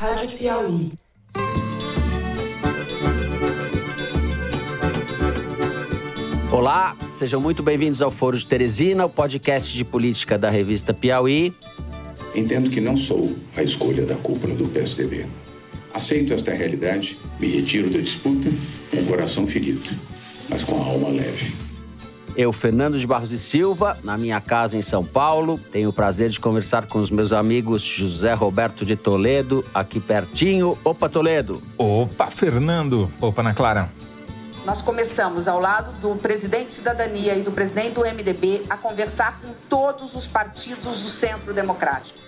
Rádio Piauí. Olá, sejam muito bem-vindos ao Foro de Teresina, o podcast de política da revista Piauí. Entendo que não sou a escolha da cúpula do PSDB. Aceito esta realidade, me retiro da disputa com o coração ferido, mas com a alma leve. Eu, Fernando de Barros e Silva, na minha casa em São Paulo. Tenho o prazer de conversar com os meus amigos José Roberto de Toledo, aqui pertinho. Opa, Toledo! Opa, Fernando! Opa, Ana Clara! Nós começamos ao lado do presidente de Cidadania e do presidente do MDB a conversar com todos os partidos do Centro Democrático.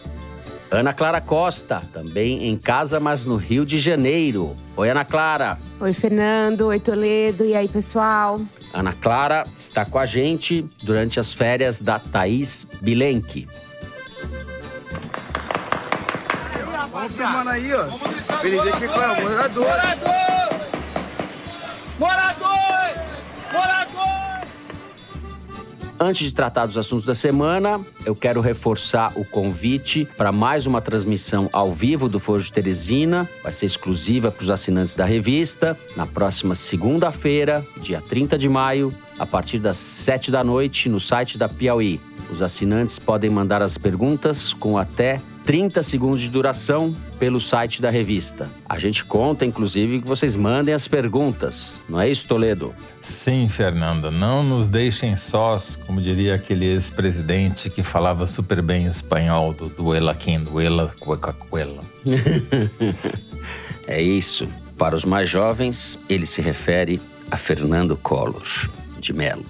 Ana Clara Costa, também em casa, mas no Rio de Janeiro. Oi, Ana Clara. Oi, Fernando. Oi, Toledo. E aí, pessoal? Ana Clara está com a gente durante as férias da Thaís Bilenque. Vamos filmando aí, ó. Benedito que é morador. Morador! Morador! Morador! Antes de tratar dos assuntos da semana, eu quero reforçar o convite para mais uma transmissão ao vivo do Forjo Teresina. Vai ser exclusiva para os assinantes da revista, na próxima segunda-feira, dia 30 de maio, a partir das 7 da noite, no site da Piauí. Os assinantes podem mandar as perguntas com até 30 segundos de duração pelo site da revista. A gente conta, inclusive, que vocês mandem as perguntas. Não é isso, Toledo? Sim, Fernanda, não nos deixem sós, como diria aquele ex-presidente que falava super bem espanhol do Duela quem duela, cuecacuela. é isso. Para os mais jovens, ele se refere a Fernando Collor de Mello.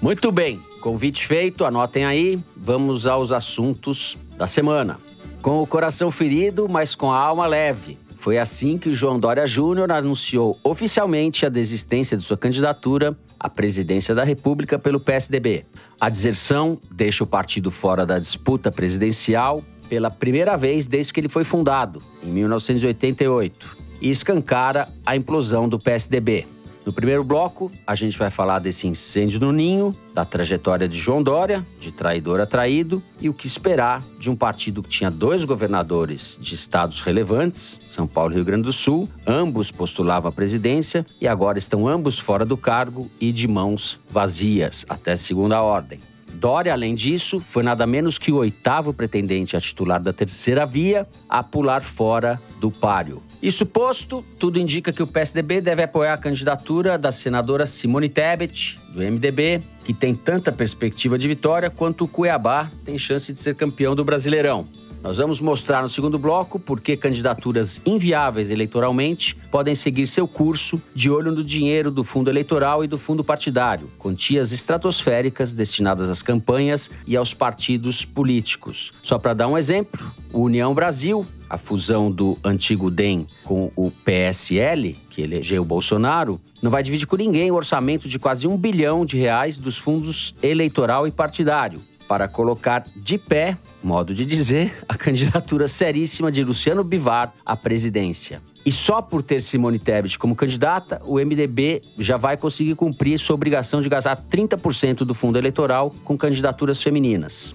Muito bem, convite feito, anotem aí, vamos aos assuntos da semana. Com o coração ferido, mas com a alma leve. Foi assim que João Dória Júnior anunciou oficialmente a desistência de sua candidatura à presidência da República pelo PSDB. A deserção deixa o partido fora da disputa presidencial pela primeira vez desde que ele foi fundado, em 1988, e escancara a implosão do PSDB. No primeiro bloco, a gente vai falar desse incêndio no ninho, da trajetória de João Dória, de traidor a traído, e o que esperar de um partido que tinha dois governadores de estados relevantes, São Paulo e Rio Grande do Sul, ambos postulavam a presidência e agora estão ambos fora do cargo e de mãos vazias, até segunda ordem. Dória, além disso, foi nada menos que o oitavo pretendente a titular da terceira via a pular fora do páreo. Isso posto, tudo indica que o PSDB deve apoiar a candidatura da senadora Simone Tebet, do MDB, que tem tanta perspectiva de vitória quanto o Cuiabá tem chance de ser campeão do Brasileirão. Nós vamos mostrar no segundo bloco por que candidaturas inviáveis eleitoralmente podem seguir seu curso de olho no dinheiro do fundo eleitoral e do fundo partidário, quantias estratosféricas destinadas às campanhas e aos partidos políticos. Só para dar um exemplo, o União Brasil, a fusão do antigo DEM com o PSL, que elegeu o Bolsonaro, não vai dividir com ninguém o orçamento de quase um bilhão de reais dos fundos eleitoral e partidário para colocar de pé, modo de dizer, a candidatura seríssima de Luciano Bivar à presidência. E só por ter Simone Tebet como candidata, o MDB já vai conseguir cumprir sua obrigação de gastar 30% do fundo eleitoral com candidaturas femininas.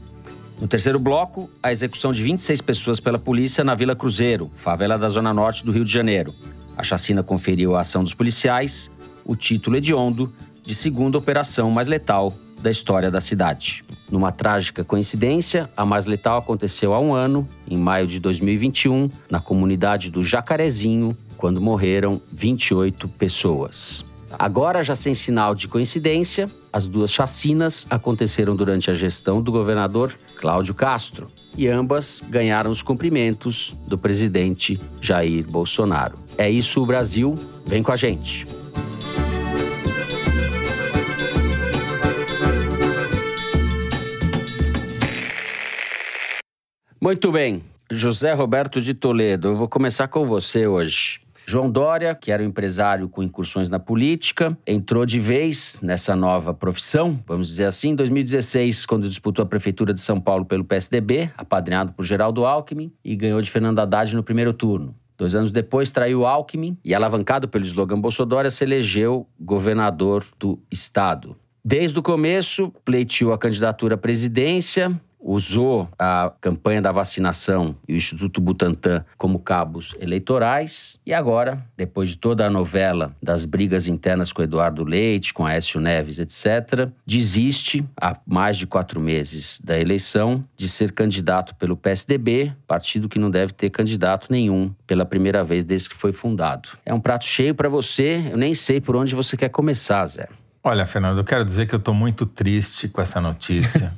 No terceiro bloco, a execução de 26 pessoas pela polícia na Vila Cruzeiro, favela da Zona Norte do Rio de Janeiro. A chacina conferiu à ação dos policiais o título hediondo de segunda operação mais letal da história da cidade. Numa trágica coincidência, a mais letal aconteceu há um ano, em maio de 2021, na comunidade do Jacarezinho, quando morreram 28 pessoas. Agora, já sem sinal de coincidência, as duas chacinas aconteceram durante a gestão do governador Cláudio Castro e ambas ganharam os cumprimentos do presidente Jair Bolsonaro. É isso, o Brasil. Vem com a gente. Muito bem. José Roberto de Toledo, eu vou começar com você hoje. João Dória, que era um empresário com incursões na política, entrou de vez nessa nova profissão, vamos dizer assim, em 2016, quando disputou a Prefeitura de São Paulo pelo PSDB, apadrinhado por Geraldo Alckmin, e ganhou de Fernando Haddad no primeiro turno. Dois anos depois, traiu Alckmin e, alavancado pelo slogan Bolsonaro, se elegeu governador do estado. Desde o começo, pleiteou a candidatura à presidência, usou a campanha da vacinação e o Instituto Butantan como cabos eleitorais. E agora, depois de toda a novela das brigas internas com Eduardo Leite, com Aécio Neves, etc., desiste, há mais de quatro meses da eleição, de ser candidato pelo PSDB, partido que não deve ter candidato nenhum pela primeira vez desde que foi fundado. É um prato cheio para você, eu nem sei por onde você quer começar, Zé. Olha, Fernando, eu quero dizer que eu estou muito triste com essa notícia.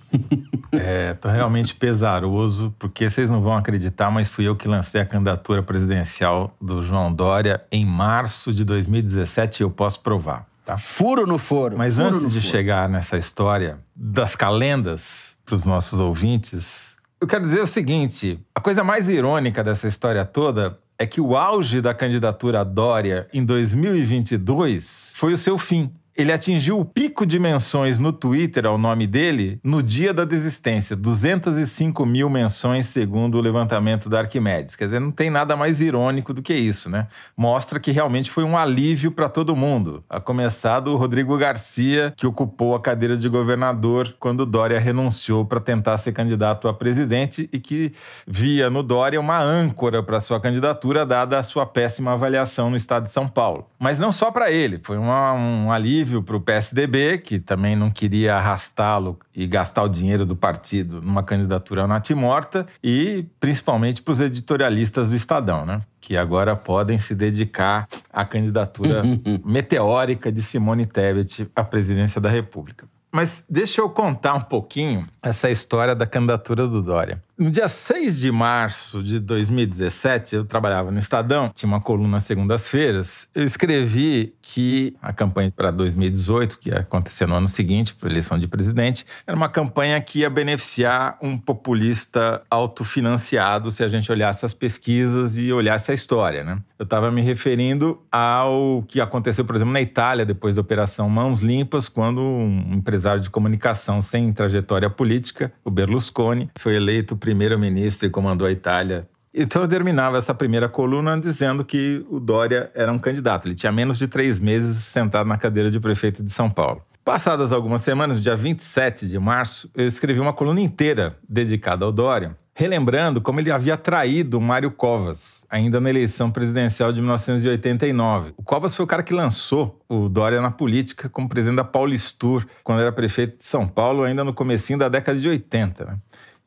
Estou é, realmente pesaroso, porque vocês não vão acreditar, mas fui eu que lancei a candidatura presidencial do João Dória em março de 2017 e eu posso provar. Tá? Furo no foro. Mas Furo antes de chegar nessa história das calendas para os nossos ouvintes, eu quero dizer o seguinte: a coisa mais irônica dessa história toda é que o auge da candidatura Dória em 2022 foi o seu fim ele atingiu o pico de menções no Twitter ao é nome dele no dia da desistência. 205 mil menções, segundo o levantamento da Arquimedes. Quer dizer, não tem nada mais irônico do que isso, né? Mostra que realmente foi um alívio para todo mundo, a começar do Rodrigo Garcia, que ocupou a cadeira de governador quando Dória renunciou para tentar ser candidato a presidente e que via no Dória uma âncora para sua candidatura, dada a sua péssima avaliação no estado de São Paulo. Mas não só para ele, foi uma, um alívio alívio para o PSDB, que também não queria arrastá-lo e gastar o dinheiro do partido numa candidatura natimorta, e principalmente para os editorialistas do Estadão, né? que agora podem se dedicar à candidatura meteórica de Simone Tebet à presidência da República. Mas deixa eu contar um pouquinho essa história da candidatura do Dória. No dia 6 de março de 2017, eu trabalhava no Estadão, tinha uma coluna segundas-feiras. Eu escrevi que a campanha para 2018, que ia acontecer no ano seguinte, para a eleição de presidente, era uma campanha que ia beneficiar um populista autofinanciado se a gente olhasse as pesquisas e olhasse a história. Né? Eu estava me referindo ao que aconteceu, por exemplo, na Itália, depois da Operação Mãos Limpas, quando um empresário de comunicação sem trajetória política, o Berlusconi, foi eleito presidente primeiro-ministro e comandou a Itália. Então eu terminava essa primeira coluna dizendo que o Dória era um candidato. Ele tinha menos de três meses sentado na cadeira de prefeito de São Paulo. Passadas algumas semanas, no dia 27 de março, eu escrevi uma coluna inteira dedicada ao Dória, relembrando como ele havia traído o Mário Covas, ainda na eleição presidencial de 1989. O Covas foi o cara que lançou o Dória na política como presidente da Paulistur, quando era prefeito de São Paulo, ainda no comecinho da década de 80. Né?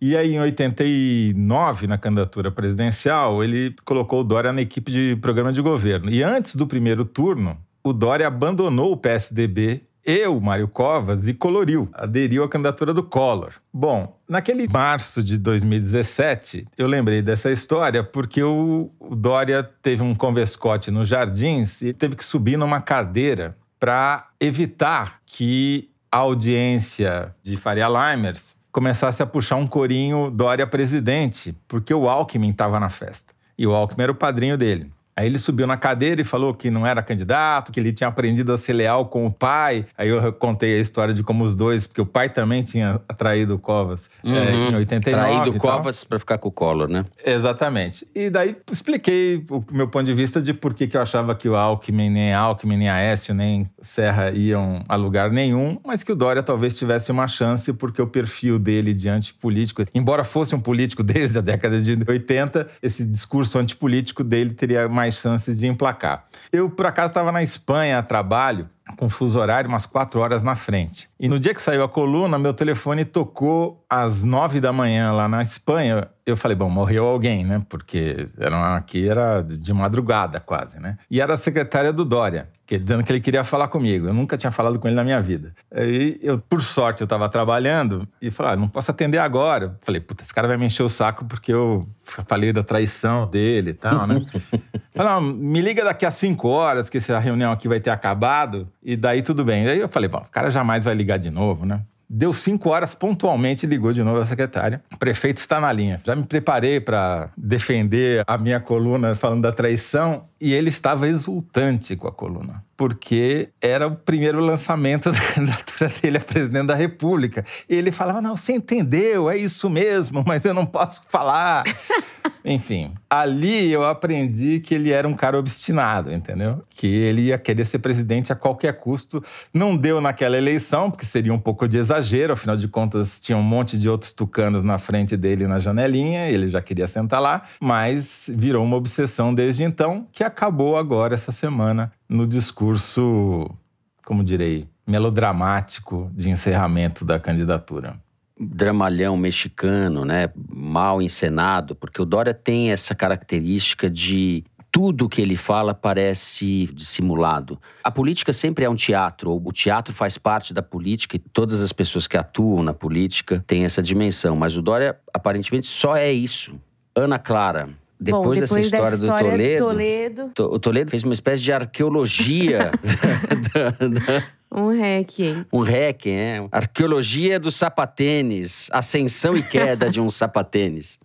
E aí, em 89, na candidatura presidencial, ele colocou o Dória na equipe de programa de governo. E antes do primeiro turno, o Dória abandonou o PSDB e o Mário Covas e coloriu, aderiu à candidatura do Collor. Bom, naquele março de 2017, eu lembrei dessa história porque o, Dória teve um converscote nos Jardins e teve que subir numa cadeira para evitar que a audiência de Faria Limers começasse a puxar um corinho Dória presidente, porque o Alckmin estava na festa. E o Alckmin era o padrinho dele. Aí ele subiu na cadeira e falou que não era candidato, que ele tinha aprendido a ser leal com o pai. Aí eu contei a história de como os dois, porque o pai também tinha traído o Covas eh, uhum. é, em 89. Traído Covas para ficar com o Collor, né? Exatamente. E daí expliquei o meu ponto de vista de por que, que eu achava que o Alckmin, nem Alckmin, nem Aécio, nem Serra iam a lugar nenhum, mas que o Dória talvez tivesse uma chance, porque o perfil dele de antipolítico, embora fosse um político desde a década de 80, esse discurso antipolítico dele teria mais mais chances de emplacar. Eu, por acaso, estava na Espanha a trabalho, com fuso horário umas quatro horas na frente. E no dia que saiu a coluna, meu telefone tocou às nove da manhã lá na Espanha. Eu falei, bom, morreu alguém, né? Porque era, aqui era de madrugada quase, né? E era a secretária do Dória dizendo que ele queria falar comigo. Eu nunca tinha falado com ele na minha vida. Aí, eu, por sorte, eu estava trabalhando e falei, ah, não posso atender agora. Eu falei, puta, esse cara vai me encher o saco porque eu falei da traição dele e tal, né? falei, ah, me liga daqui a cinco horas que essa reunião aqui vai ter acabado e daí tudo bem. Daí eu falei, bom, o cara jamais vai ligar de novo, né? Deu cinco horas, pontualmente ligou de novo a secretária. O prefeito está na linha. Já me preparei para defender a minha coluna falando da traição e ele estava exultante com a coluna, porque era o primeiro lançamento da candidatura dele a presidente da República. E ele falava: Não, você entendeu, é isso mesmo, mas eu não posso falar. Enfim, ali eu aprendi que ele era um cara obstinado, entendeu? Que ele ia querer ser presidente a qualquer custo. Não deu naquela eleição, porque seria um pouco de exagero, afinal de contas, tinha um monte de outros tucanos na frente dele na janelinha, ele já queria sentar lá, mas virou uma obsessão desde então, que a acabou agora essa semana no discurso, como direi, melodramático de encerramento da candidatura. Dramalhão mexicano, né? Mal encenado, porque o Dória tem essa característica de tudo que ele fala parece dissimulado. A política sempre é um teatro, ou o teatro faz parte da política e todas as pessoas que atuam na política têm essa dimensão, mas o Dória aparentemente só é isso. Ana Clara, depois, Bom, depois dessa história, dessa história do Toledo, Toledo. To, o Toledo fez uma espécie de arqueologia da, da... Um hacking. Um hack, é. Arqueologia do sapatênis. Ascensão e queda de um sapatênis.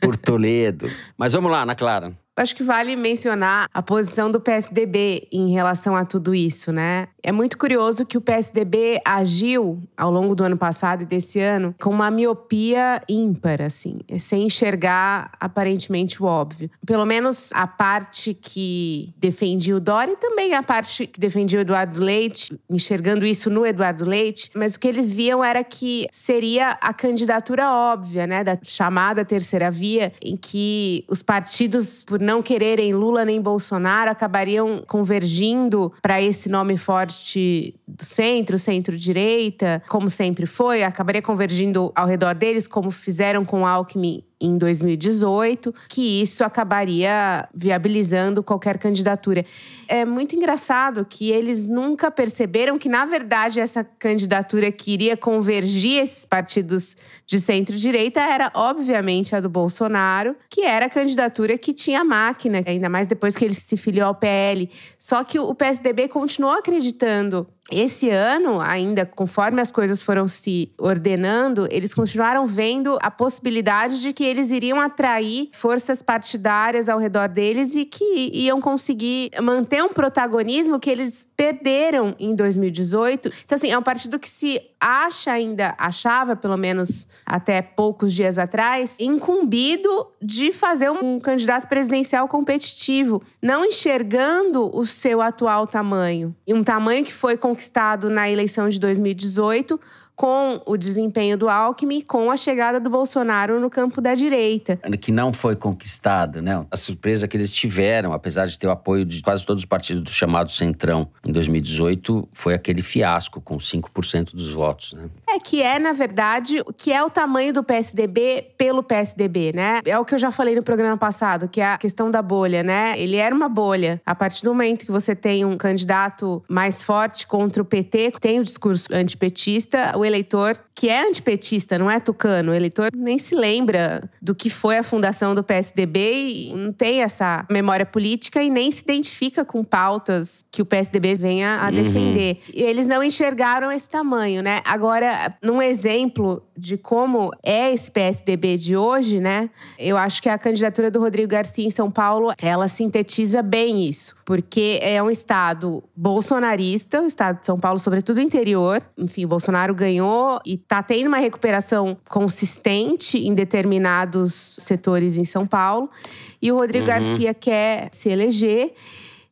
Por Toledo. Mas vamos lá, Ana Clara. Acho que vale mencionar a posição do PSDB em relação a tudo isso, né? É muito curioso que o PSDB agiu ao longo do ano passado e desse ano com uma miopia ímpar, assim, sem enxergar aparentemente o óbvio. Pelo menos a parte que defendia o Dória e também a parte que defendia o Eduardo Leite, enxergando isso no Eduardo Leite, mas o que eles viam era que seria a candidatura óbvia, né, da chamada terceira via, em que os partidos, por não quererem Lula nem Bolsonaro, acabariam convergindo para esse nome forte do centro, centro-direita, como sempre foi, acabaria convergindo ao redor deles, como fizeram com Alckmin em 2018, que isso acabaria viabilizando qualquer candidatura. É muito engraçado que eles nunca perceberam que, na verdade, essa candidatura que iria convergir esses partidos de centro-direita era, obviamente, a do Bolsonaro, que era a candidatura que tinha máquina, ainda mais depois que ele se filiou ao PL. Só que o PSDB continuou acreditando esse ano, ainda conforme as coisas foram se ordenando, eles continuaram vendo a possibilidade de que eles iriam atrair forças partidárias ao redor deles e que iam conseguir manter um protagonismo que eles perderam em 2018. Então, assim, é um partido que se acha ainda, achava pelo menos até poucos dias atrás, incumbido de fazer um candidato presidencial competitivo, não enxergando o seu atual tamanho. E um tamanho que foi com conquistado na eleição de 2018 com o desempenho do Alckmin com a chegada do Bolsonaro no campo da direita. Que não foi conquistado, né? A surpresa que eles tiveram, apesar de ter o apoio de quase todos os partidos do chamado Centrão em 2018, foi aquele fiasco com 5% dos votos, né? É que é, na verdade, que é o tamanho do PSDB pelo PSDB, né? É o que eu já falei no programa passado, que é a questão da bolha, né? Ele era uma bolha. A partir do momento que você tem um candidato mais forte contra o PT, tem o discurso antipetista, o eleitor que é antipetista, não é tucano, o eleitor nem se lembra do que foi a fundação do PSDB e não tem essa memória política e nem se identifica com pautas que o PSDB venha a uhum. defender. Uhum. E eles não enxergaram esse tamanho, né? Agora, num exemplo de como é esse PSDB de hoje, né? Eu acho que a candidatura do Rodrigo Garcia em São Paulo, ela sintetiza bem isso, porque é um estado bolsonarista, o estado de São Paulo, sobretudo interior. Enfim, o Bolsonaro ganhou e tá tendo uma recuperação consistente em determinados setores em São Paulo. E o Rodrigo uhum. Garcia quer se eleger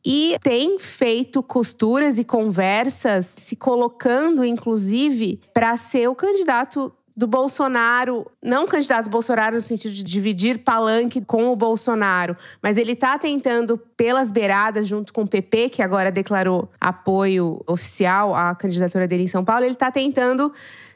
e tem feito costuras e conversas, se colocando, inclusive, para ser o candidato do Bolsonaro, não candidato Bolsonaro no sentido de dividir palanque com o Bolsonaro, mas ele está tentando pelas beiradas junto com o PP, que agora declarou apoio oficial à candidatura dele em São Paulo, ele está tentando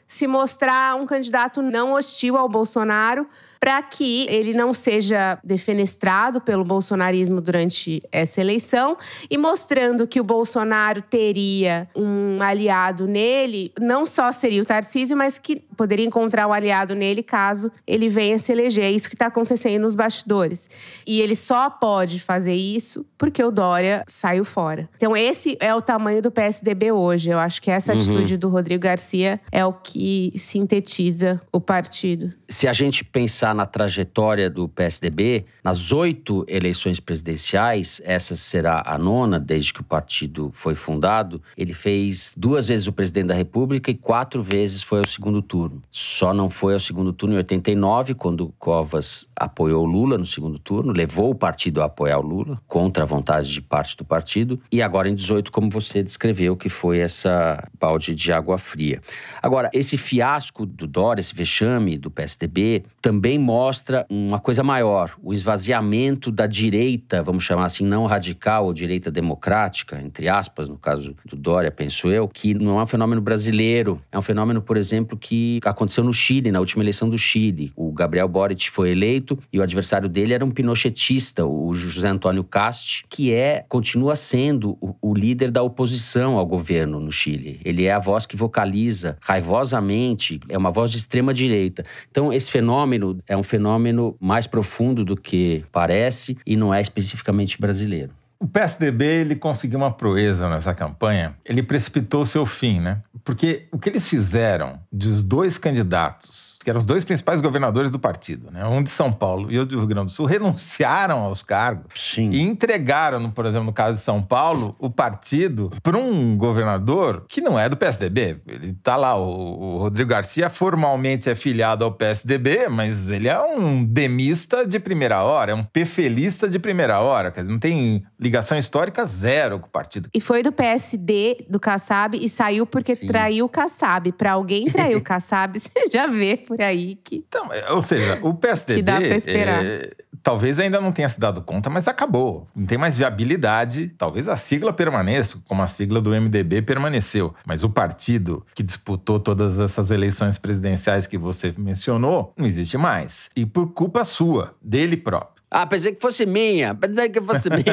se mostrar um candidato não hostil ao Bolsonaro, para que ele não seja defenestrado pelo bolsonarismo durante essa eleição e mostrando que o Bolsonaro teria um aliado nele, não só seria o Tarcísio, mas que poderia encontrar um aliado nele caso ele venha se eleger. É isso que está acontecendo nos bastidores. E ele só pode fazer isso porque o Dória saiu fora. Então, esse é o tamanho do PSDB hoje. Eu acho que essa uhum. atitude do Rodrigo Garcia é o que sintetiza o partido. Se a gente pensar pensar na trajetória do PSDB, nas oito eleições presidenciais, essa será a nona desde que o partido foi fundado, ele fez duas vezes o presidente da República e quatro vezes foi ao segundo turno. Só não foi ao segundo turno em 89, quando Covas apoiou Lula no segundo turno, levou o partido a apoiar o Lula, contra a vontade de parte do partido, e agora em 18, como você descreveu, que foi essa balde de água fria. Agora, esse fiasco do Dória, esse vexame do PSDB, também também mostra uma coisa maior, o esvaziamento da direita, vamos chamar assim, não radical ou direita democrática, entre aspas, no caso do Dória, penso eu, que não é um fenômeno brasileiro. É um fenômeno, por exemplo, que aconteceu no Chile, na última eleição do Chile. O Gabriel Boric foi eleito e o adversário dele era um pinochetista, o José Antônio Cast, que é, continua sendo o, o líder da oposição ao governo no Chile. Ele é a voz que vocaliza raivosamente, é uma voz de extrema direita. Então, esse fenômeno é um fenômeno mais profundo do que parece e não é especificamente brasileiro. O PSDB ele conseguiu uma proeza nessa campanha. Ele precipitou seu fim, né? Porque o que eles fizeram dos dois candidatos que eram os dois principais governadores do partido, né? um de São Paulo e outro do Rio Grande do Sul, renunciaram aos cargos Sim. e entregaram, por exemplo, no caso de São Paulo, o partido para um governador que não é do PSDB. Ele está lá, o, o Rodrigo Garcia formalmente é filiado ao PSDB, mas ele é um demista de primeira hora, é um pefelista de primeira hora, quer dizer, não tem ligação histórica zero com o partido. E foi do PSD, do Kassab, e saiu porque Sim. traiu o Kassab. Para alguém trair o Kassab, você já vê por aí que. Então, é, ou seja, o PSDB. que dá pra esperar. É, talvez ainda não tenha se dado conta, mas acabou. Não tem mais viabilidade. Talvez a sigla permaneça, como a sigla do MDB permaneceu. Mas o partido que disputou todas essas eleições presidenciais que você mencionou não existe mais. E por culpa sua, dele próprio. Ah, pensei que fosse minha. Pensei que fosse minha.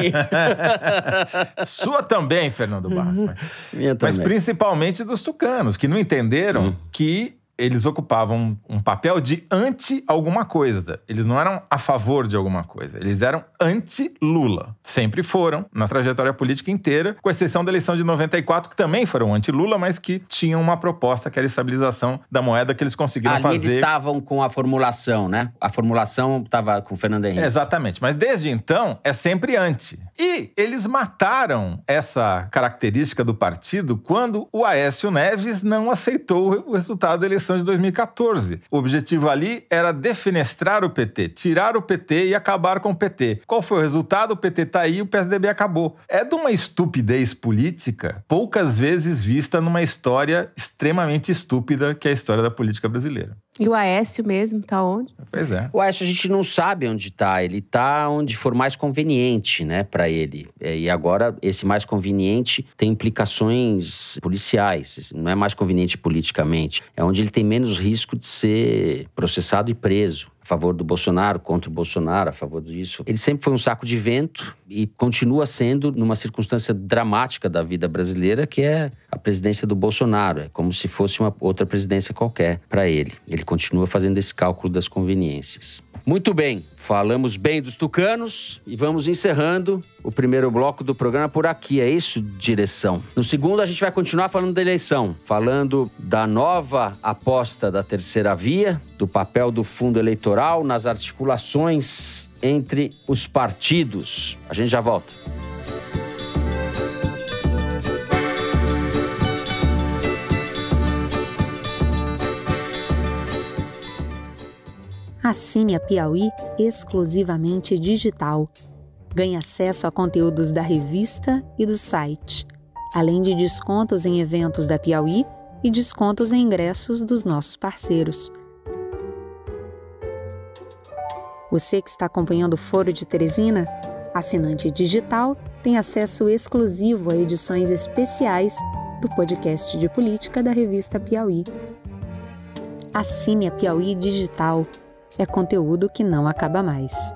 Sua também, Fernando Barros. Mas, minha também. mas principalmente dos tucanos, que não entenderam hum. que eles ocupavam um papel de anti alguma coisa. Eles não eram a favor de alguma coisa. Eles eram anti-Lula. Sempre foram, na trajetória política inteira, com exceção da eleição de 94, que também foram anti-Lula, mas que tinham uma proposta que era a estabilização da moeda que eles conseguiram Ali fazer. Ali estavam com a formulação, né? A formulação estava com o Fernando Henrique. Exatamente. Mas desde então, é sempre anti. E eles mataram essa característica do partido quando o Aécio Neves não aceitou o resultado da eleição eleição de 2014. O objetivo ali era defenestrar o PT, tirar o PT e acabar com o PT. Qual foi o resultado? O PT tá aí e o PSDB acabou. É de uma estupidez política poucas vezes vista numa história extremamente estúpida que é a história da política brasileira. E o Aécio mesmo, tá onde? Pois é. O Aécio a gente não sabe onde tá. Ele tá onde for mais conveniente, né, para ele. É, e agora, esse mais conveniente tem implicações policiais. Não é mais conveniente politicamente. É onde ele tem menos risco de ser processado e preso a favor do Bolsonaro, contra o Bolsonaro, a favor disso. Ele sempre foi um saco de vento e continua sendo numa circunstância dramática da vida brasileira, que é a presidência do Bolsonaro. É como se fosse uma outra presidência qualquer para ele. Ele continua fazendo esse cálculo das conveniências. Muito bem, falamos bem dos tucanos e vamos encerrando o primeiro bloco do programa por aqui. É isso, direção. No segundo, a gente vai continuar falando da eleição, falando da nova aposta da terceira via, do papel do fundo eleitoral nas articulações entre os partidos. A gente já volta. Assine a Piauí exclusivamente digital. Ganhe acesso a conteúdos da revista e do site, além de descontos em eventos da Piauí e descontos em ingressos dos nossos parceiros. Você que está acompanhando o Foro de Teresina, assinante digital, tem acesso exclusivo a edições especiais do podcast de política da revista Piauí. Assine a Piauí Digital é conteúdo que não acaba mais.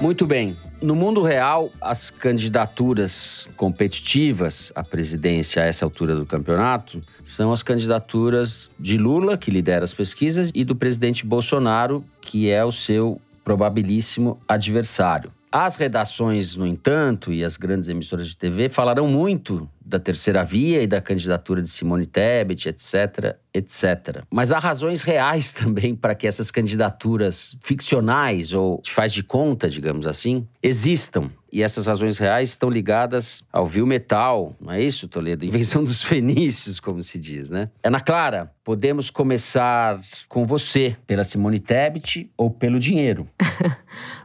Muito bem. No mundo real, as candidaturas competitivas à presidência a essa altura do campeonato são as candidaturas de Lula, que lidera as pesquisas, e do presidente Bolsonaro, que é o seu probabilíssimo adversário. As redações, no entanto, e as grandes emissoras de TV falaram muito da terceira via e da candidatura de Simone Tebet, etc, etc. Mas há razões reais também para que essas candidaturas ficcionais ou faz de conta, digamos assim, existam. E essas razões reais estão ligadas ao vil metal, não é isso, Toledo? Invenção dos fenícios, como se diz, né? Ana Clara, podemos começar com você, pela Simone Tebet ou pelo dinheiro?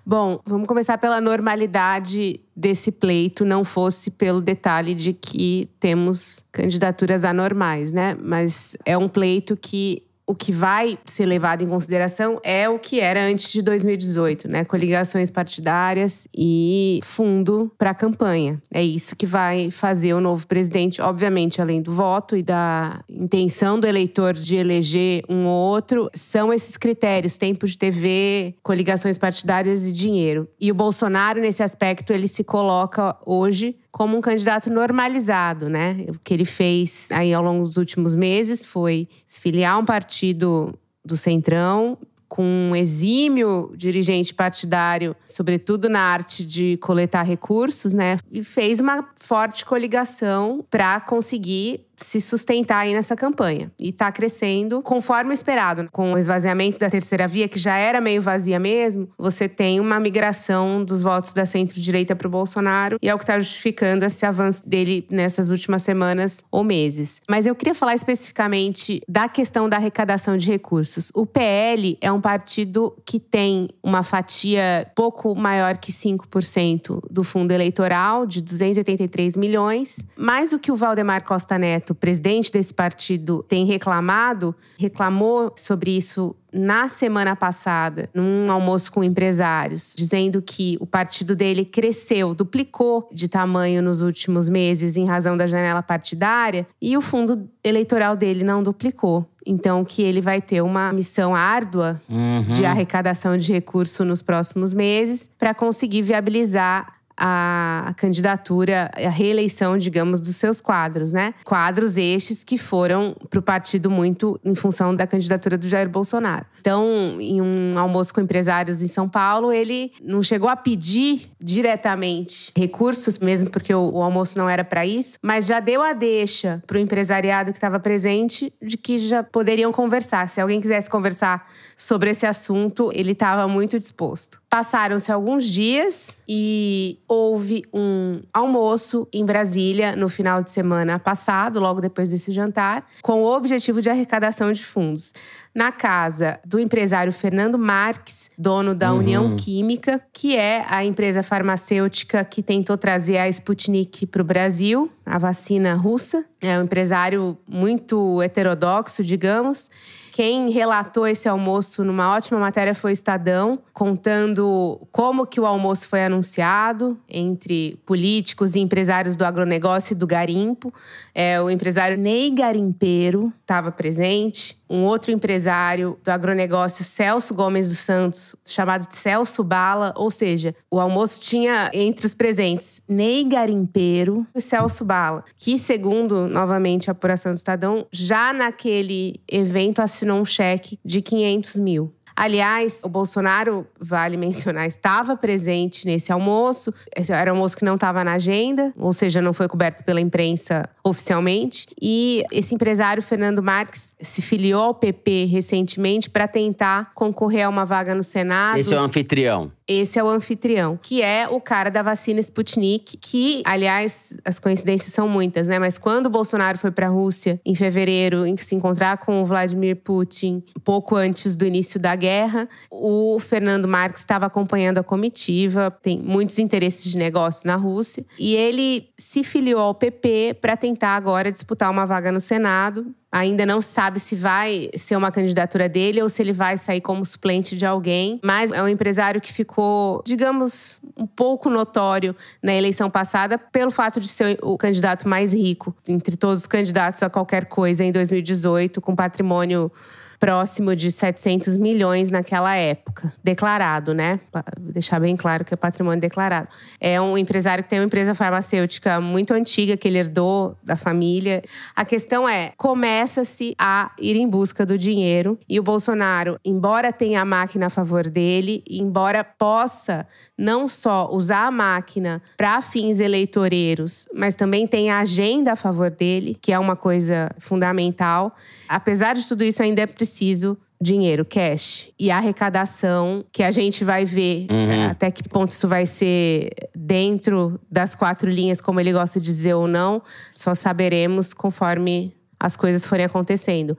Bom, vamos começar pela normalidade desse pleito, não fosse pelo detalhe de que temos candidaturas anormais, né? Mas é um pleito que o que vai ser levado em consideração é o que era antes de 2018, né? Coligações partidárias e fundo para a campanha. É isso que vai fazer o novo presidente, obviamente, além do voto e da intenção do eleitor de eleger um ou outro, são esses critérios: tempo de TV, coligações partidárias e dinheiro. E o Bolsonaro, nesse aspecto, ele se coloca hoje como um candidato normalizado, né? O que ele fez aí ao longo dos últimos meses foi se filiar a um partido partido do Centrão, com um exímio dirigente partidário, sobretudo na arte de coletar recursos, né? E fez uma forte coligação para conseguir se sustentar aí nessa campanha. E está crescendo conforme esperado. Com o esvaziamento da terceira via, que já era meio vazia mesmo, você tem uma migração dos votos da centro-direita para o Bolsonaro. E é o que está justificando esse avanço dele nessas últimas semanas ou meses. Mas eu queria falar especificamente da questão da arrecadação de recursos. O PL é um partido que tem uma fatia pouco maior que 5% do fundo eleitoral, de 283 milhões. Mais o que o Valdemar Costa Neto Neto, presidente desse partido, tem reclamado, reclamou sobre isso na semana passada, num almoço com empresários, dizendo que o partido dele cresceu, duplicou de tamanho nos últimos meses em razão da janela partidária e o fundo eleitoral dele não duplicou. Então, que ele vai ter uma missão árdua uhum. de arrecadação de recurso nos próximos meses para conseguir viabilizar a candidatura, a reeleição, digamos, dos seus quadros, né? Quadros estes que foram para o partido muito em função da candidatura do Jair Bolsonaro. Então, em um almoço com empresários em São Paulo, ele não chegou a pedir diretamente recursos, mesmo porque o, o almoço não era para isso, mas já deu a deixa para o empresariado que estava presente de que já poderiam conversar. Se alguém quisesse conversar sobre esse assunto, ele estava muito disposto. Passaram-se alguns dias e houve um almoço em Brasília no final de semana passado, logo depois desse jantar, com o objetivo de arrecadação de fundos. Na casa do empresário Fernando Marques, dono da uhum. União Química, que é a empresa farmacêutica que tentou trazer a Sputnik para o Brasil, a vacina russa. É um empresário muito heterodoxo, digamos quem relatou esse almoço numa ótima matéria foi o Estadão, contando como que o almoço foi anunciado entre políticos e empresários do agronegócio e do garimpo. É, o empresário Ney Garimpeiro estava presente, um outro empresário do agronegócio, Celso Gomes dos Santos, chamado de Celso Bala. Ou seja, o almoço tinha entre os presentes Ney Garimpeiro e Celso Bala, que, segundo novamente a apuração do Estadão, já naquele evento assinou um cheque de 500 mil. Aliás, o Bolsonaro, vale mencionar, estava presente nesse almoço. Esse era um almoço que não estava na agenda, ou seja, não foi coberto pela imprensa oficialmente. E esse empresário, Fernando Marques, se filiou ao PP recentemente para tentar concorrer a uma vaga no Senado. Esse é o anfitrião. Esse é o anfitrião, que é o cara da vacina Sputnik, que, aliás, as coincidências são muitas, né? Mas quando o Bolsonaro foi para a Rússia em fevereiro, em que se encontrar com o Vladimir Putin, pouco antes do início da guerra, guerra. O Fernando Marques estava acompanhando a comitiva, tem muitos interesses de negócio na Rússia, e ele se filiou ao PP para tentar agora disputar uma vaga no Senado ainda não sabe se vai ser uma candidatura dele ou se ele vai sair como suplente de alguém. Mas é um empresário que ficou, digamos, um pouco notório na eleição passada pelo fato de ser o candidato mais rico entre todos os candidatos a qualquer coisa em 2018, com patrimônio próximo de 700 milhões naquela época, declarado, né? Pra deixar bem claro que é patrimônio declarado. É um empresário que tem uma empresa farmacêutica muito antiga que ele herdou da família. A questão é, começa começa se a ir em busca do dinheiro. E o Bolsonaro, embora tenha a máquina a favor dele, embora possa não só usar a máquina para fins eleitoreiros, mas também tenha a agenda a favor dele, que é uma coisa fundamental, apesar de tudo isso, ainda é preciso dinheiro, cash e arrecadação, que a gente vai ver uhum. Né, até que ponto isso vai ser dentro das quatro linhas, como ele gosta de dizer ou não, só saberemos conforme as coisas forem acontecendo.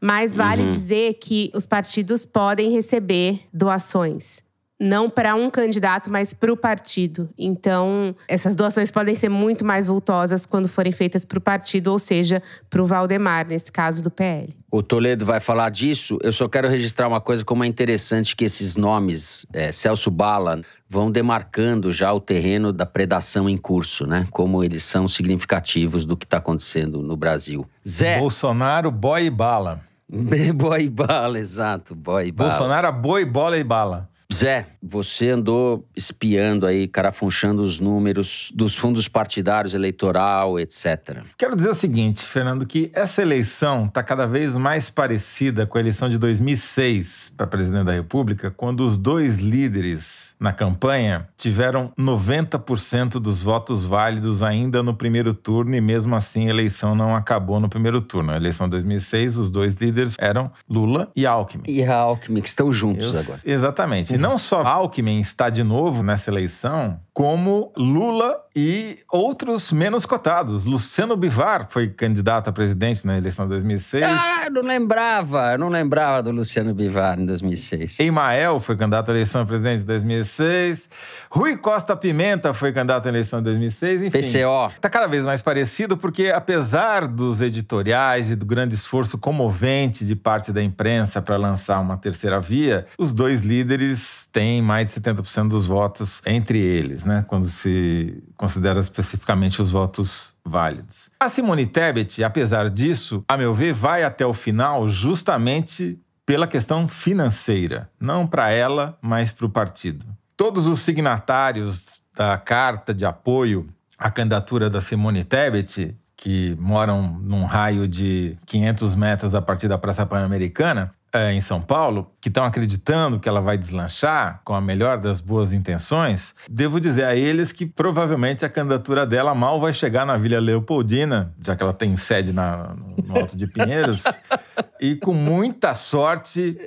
Mas vale uhum. dizer que os partidos podem receber doações não para um candidato, mas para o partido. Então, essas doações podem ser muito mais vultosas quando forem feitas para o partido, ou seja, para o Valdemar, nesse caso do PL. O Toledo vai falar disso. Eu só quero registrar uma coisa como é interessante que esses nomes, é, Celso Bala, vão demarcando já o terreno da predação em curso, né? Como eles são significativos do que está acontecendo no Brasil. Zé. Bolsonaro, boy e bala. boy e bala, exato, boy e bala. Bolsonaro, boi, bola e bala. Zé, você andou espiando aí, carafunchando os números dos fundos partidários eleitoral, etc. Quero dizer o seguinte, Fernando, que essa eleição está cada vez mais parecida com a eleição de 2006 para presidente da República, quando os dois líderes na campanha tiveram 90% dos votos válidos ainda no primeiro turno e mesmo assim a eleição não acabou no primeiro turno. Na eleição de 2006, os dois líderes eram Lula e Alckmin. E a Alckmin, que estão juntos Eu, agora. Exatamente. E uhum. não só Alckmin está de novo nessa eleição, como Lula e outros menos cotados. Luciano Bivar foi candidato a presidente na eleição de 2006. Ah, não lembrava, não lembrava do Luciano Bivar em 2006. Emael foi candidato à eleição a presidente em 2006. Rui Costa Pimenta foi candidato à eleição em 2006. Enfim, PCO. Está cada vez mais parecido porque, apesar dos editoriais e do grande esforço comovente de parte da imprensa para lançar uma terceira via, os dois líderes têm mais de 70% dos votos entre eles, né? Quando se considera especificamente os votos válidos. A Simone Tebet, apesar disso, a meu ver, vai até o final justamente pela questão financeira, não para ela, mas para o partido. Todos os signatários da carta de apoio à candidatura da Simone Tebet que moram num raio de 500 metros a partir da Praça Pan-Americana, é, em São Paulo, que estão acreditando que ela vai deslanchar com a melhor das boas intenções, devo dizer a eles que provavelmente a candidatura dela mal vai chegar na Vila Leopoldina, já que ela tem sede na, no Alto de Pinheiros, e com muita sorte,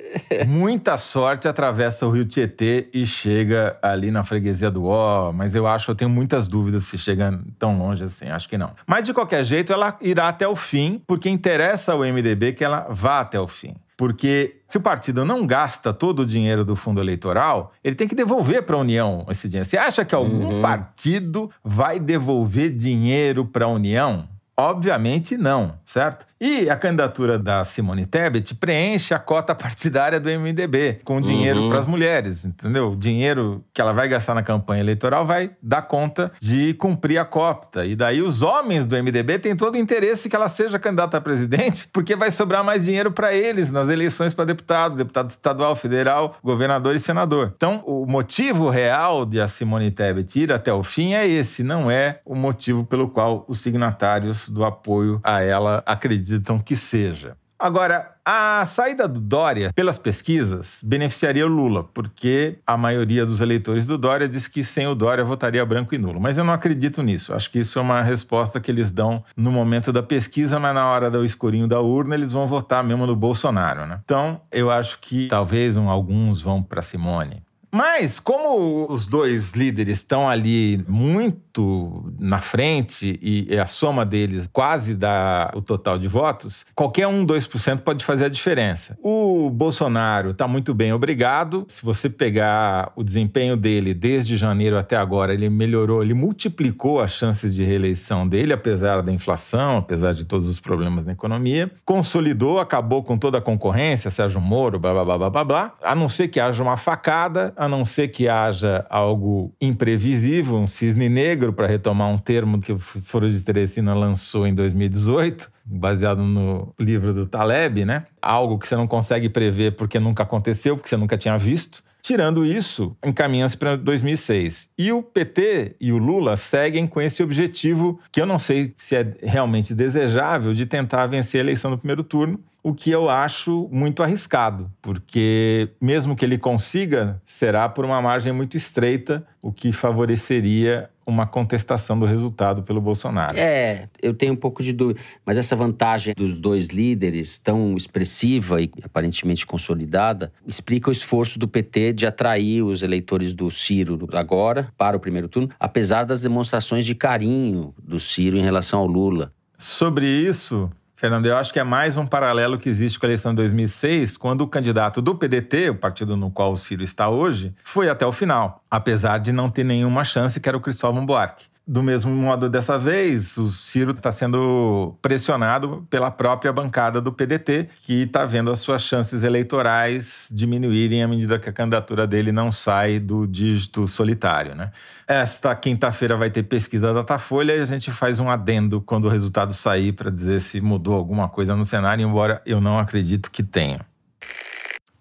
muita sorte, atravessa o Rio Tietê e chega ali na freguesia do Ó. Mas eu acho, eu tenho muitas dúvidas se chega tão longe assim, acho que não. Mas de qualquer jeito, ela irá até o fim, porque interessa ao MDB que ela vá até o fim. Porque se o partido não gasta todo o dinheiro do fundo eleitoral, ele tem que devolver para a União esse dinheiro. Você acha que algum uhum. partido vai devolver dinheiro para a União? Obviamente não, certo? E a candidatura da Simone Tebet preenche a cota partidária do MDB com dinheiro uhum. para as mulheres, entendeu? O dinheiro que ela vai gastar na campanha eleitoral vai dar conta de cumprir a cota. E daí os homens do MDB têm todo o interesse que ela seja candidata a presidente, porque vai sobrar mais dinheiro para eles nas eleições para deputado, deputado estadual, federal, governador e senador. Então, o motivo real de a Simone Tebet ir até o fim é esse, não é o motivo pelo qual os signatários do apoio a ela acreditam acreditam que seja. Agora, a saída do Dória, pelas pesquisas, beneficiaria o Lula, porque a maioria dos eleitores do Dória diz que sem o Dória votaria branco e nulo. Mas eu não acredito nisso. Acho que isso é uma resposta que eles dão no momento da pesquisa, mas na hora do escurinho da urna eles vão votar mesmo no Bolsonaro, né? Então, eu acho que talvez um, alguns vão para Simone. Mas, como os dois líderes estão ali muito na frente e a soma deles quase dá o total de votos, qualquer um 2% pode fazer a diferença. O Bolsonaro está muito bem, obrigado. Se você pegar o desempenho dele desde janeiro até agora, ele melhorou, ele multiplicou as chances de reeleição dele, apesar da inflação, apesar de todos os problemas na economia. Consolidou, acabou com toda a concorrência, Sérgio Moro, blá blá blá blá blá. A não ser que haja uma facada a não ser que haja algo imprevisível, um cisne negro, para retomar um termo que o Foro de Teresina lançou em 2018, baseado no livro do Taleb, né? Algo que você não consegue prever porque nunca aconteceu, porque você nunca tinha visto. Tirando isso, encaminha-se para 2006. E o PT e o Lula seguem com esse objetivo, que eu não sei se é realmente desejável, de tentar vencer a eleição no primeiro turno, o que eu acho muito arriscado, porque mesmo que ele consiga, será por uma margem muito estreita, o que favoreceria uma contestação do resultado pelo Bolsonaro. É, eu tenho um pouco de dúvida. Mas essa vantagem dos dois líderes, tão expressiva e aparentemente consolidada, explica o esforço do PT de atrair os eleitores do Ciro agora para o primeiro turno, apesar das demonstrações de carinho do Ciro em relação ao Lula. Sobre isso, Fernando, eu acho que é mais um paralelo que existe com a eleição de 2006, quando o candidato do PDT, o partido no qual o Ciro está hoje, foi até o final, apesar de não ter nenhuma chance, que era o Cristóvão Buarque. Do mesmo modo, dessa vez, o Ciro está sendo pressionado pela própria bancada do PDT, que está vendo as suas chances eleitorais diminuírem à medida que a candidatura dele não sai do dígito solitário. Né? Esta quinta-feira vai ter pesquisa da Datafolha e a gente faz um adendo quando o resultado sair para dizer se mudou alguma coisa no cenário, embora eu não acredito que tenha.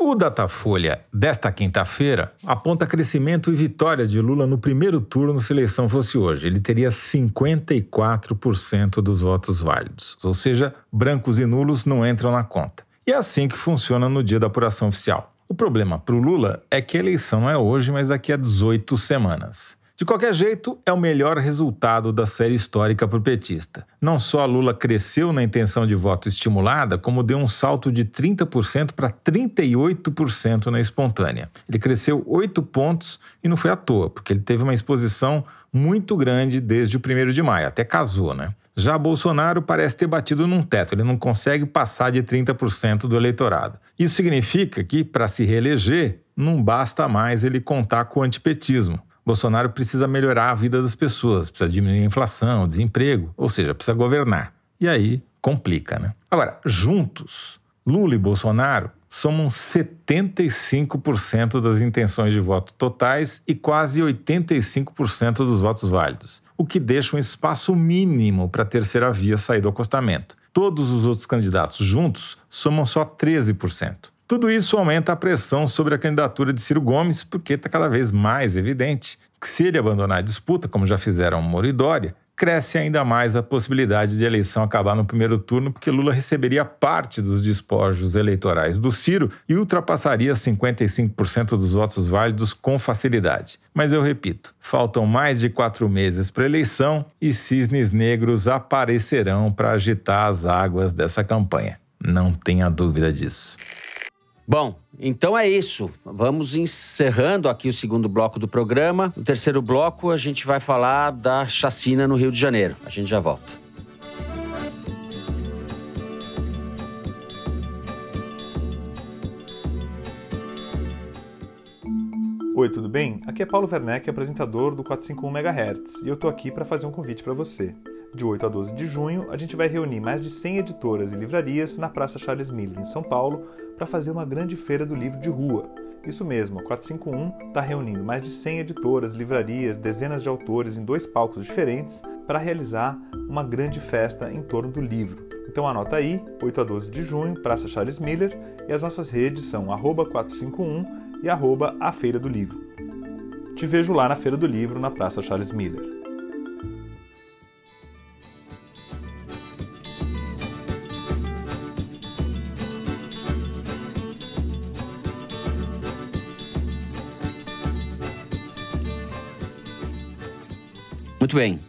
O Datafolha desta quinta-feira aponta crescimento e vitória de Lula no primeiro turno se a eleição fosse hoje. Ele teria 54% dos votos válidos, ou seja, brancos e nulos não entram na conta. E é assim que funciona no dia da apuração oficial. O problema para o Lula é que a eleição é hoje, mas daqui a 18 semanas. De qualquer jeito, é o melhor resultado da série histórica para o petista. Não só Lula cresceu na intenção de voto estimulada, como deu um salto de 30% para 38% na espontânea. Ele cresceu 8 pontos e não foi à toa, porque ele teve uma exposição muito grande desde o primeiro de maio, até casou, né? Já Bolsonaro parece ter batido num teto, ele não consegue passar de 30% do eleitorado. Isso significa que, para se reeleger, não basta mais ele contar com o antipetismo Bolsonaro precisa melhorar a vida das pessoas, precisa diminuir a inflação, o desemprego, ou seja, precisa governar. E aí complica, né? Agora, juntos, Lula e Bolsonaro somam 75% das intenções de voto totais e quase 85% dos votos válidos, o que deixa um espaço mínimo para a terceira via sair do acostamento. Todos os outros candidatos juntos somam só 13%. Tudo isso aumenta a pressão sobre a candidatura de Ciro Gomes, porque está cada vez mais evidente que, se ele abandonar a disputa, como já fizeram Moro e Dória, cresce ainda mais a possibilidade de a eleição acabar no primeiro turno, porque Lula receberia parte dos despojos eleitorais do Ciro e ultrapassaria 55% dos votos válidos com facilidade. Mas eu repito, faltam mais de quatro meses para a eleição e cisnes negros aparecerão para agitar as águas dessa campanha. Não tenha dúvida disso. Bom, então é isso. Vamos encerrando aqui o segundo bloco do programa. No terceiro bloco, a gente vai falar da chacina no Rio de Janeiro. A gente já volta. Oi, tudo bem? Aqui é Paulo Werneck, apresentador do 451 MHz, e eu estou aqui para fazer um convite para você. De 8 a 12 de junho, a gente vai reunir mais de 100 editoras e livrarias na Praça Charles Miller, em São Paulo, para fazer uma grande feira do livro de rua. Isso mesmo, a 451 está reunindo mais de 100 editoras, livrarias, dezenas de autores em dois palcos diferentes para realizar uma grande festa em torno do livro. Então anota aí, 8 a 12 de junho, Praça Charles Miller, e as nossas redes são 451 e arroba a Feira do Livro. Te vejo lá na Feira do Livro, na Praça Charles Miller. Muito bem.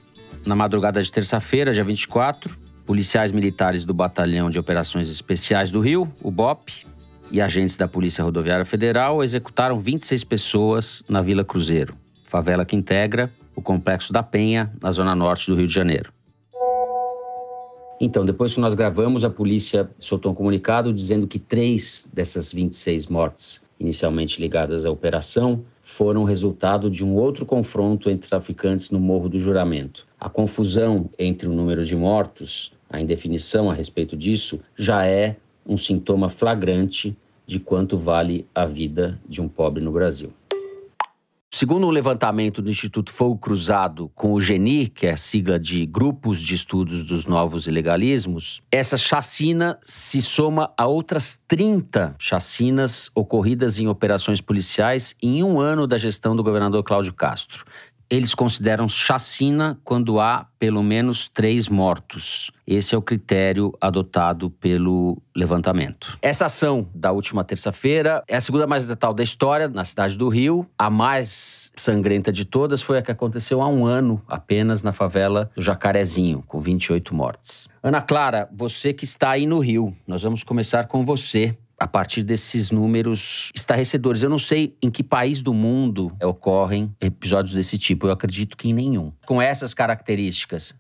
Na madrugada de terça-feira, dia 24, policiais militares do Batalhão de Operações Especiais do Rio, o BOP, e agentes da Polícia Rodoviária Federal executaram 26 pessoas na Vila Cruzeiro, favela que integra o Complexo da Penha, na zona norte do Rio de Janeiro. Então, depois que nós gravamos, a polícia soltou um comunicado dizendo que três dessas 26 mortes inicialmente ligadas à operação foram resultado de um outro confronto entre traficantes no Morro do Juramento. A confusão entre o número de mortos, a indefinição a respeito disso, já é um sintoma flagrante de quanto vale a vida de um pobre no Brasil. Segundo o um levantamento do Instituto Fogo Cruzado com o GENI, que é a sigla de Grupos de Estudos dos Novos Ilegalismos, essa chacina se soma a outras 30 chacinas ocorridas em operações policiais em um ano da gestão do governador Cláudio Castro. Eles consideram chacina quando há pelo menos três mortos. Esse é o critério adotado pelo levantamento. Essa ação da última terça-feira é a segunda mais letal da história na cidade do Rio. A mais sangrenta de todas foi a que aconteceu há um ano apenas na favela do Jacarezinho, com 28 mortes. Ana Clara, você que está aí no Rio, nós vamos começar com você a partir desses números estarrecedores. Eu não sei em que país do mundo ocorrem episódios desse tipo. Eu acredito que em nenhum. Com essas características,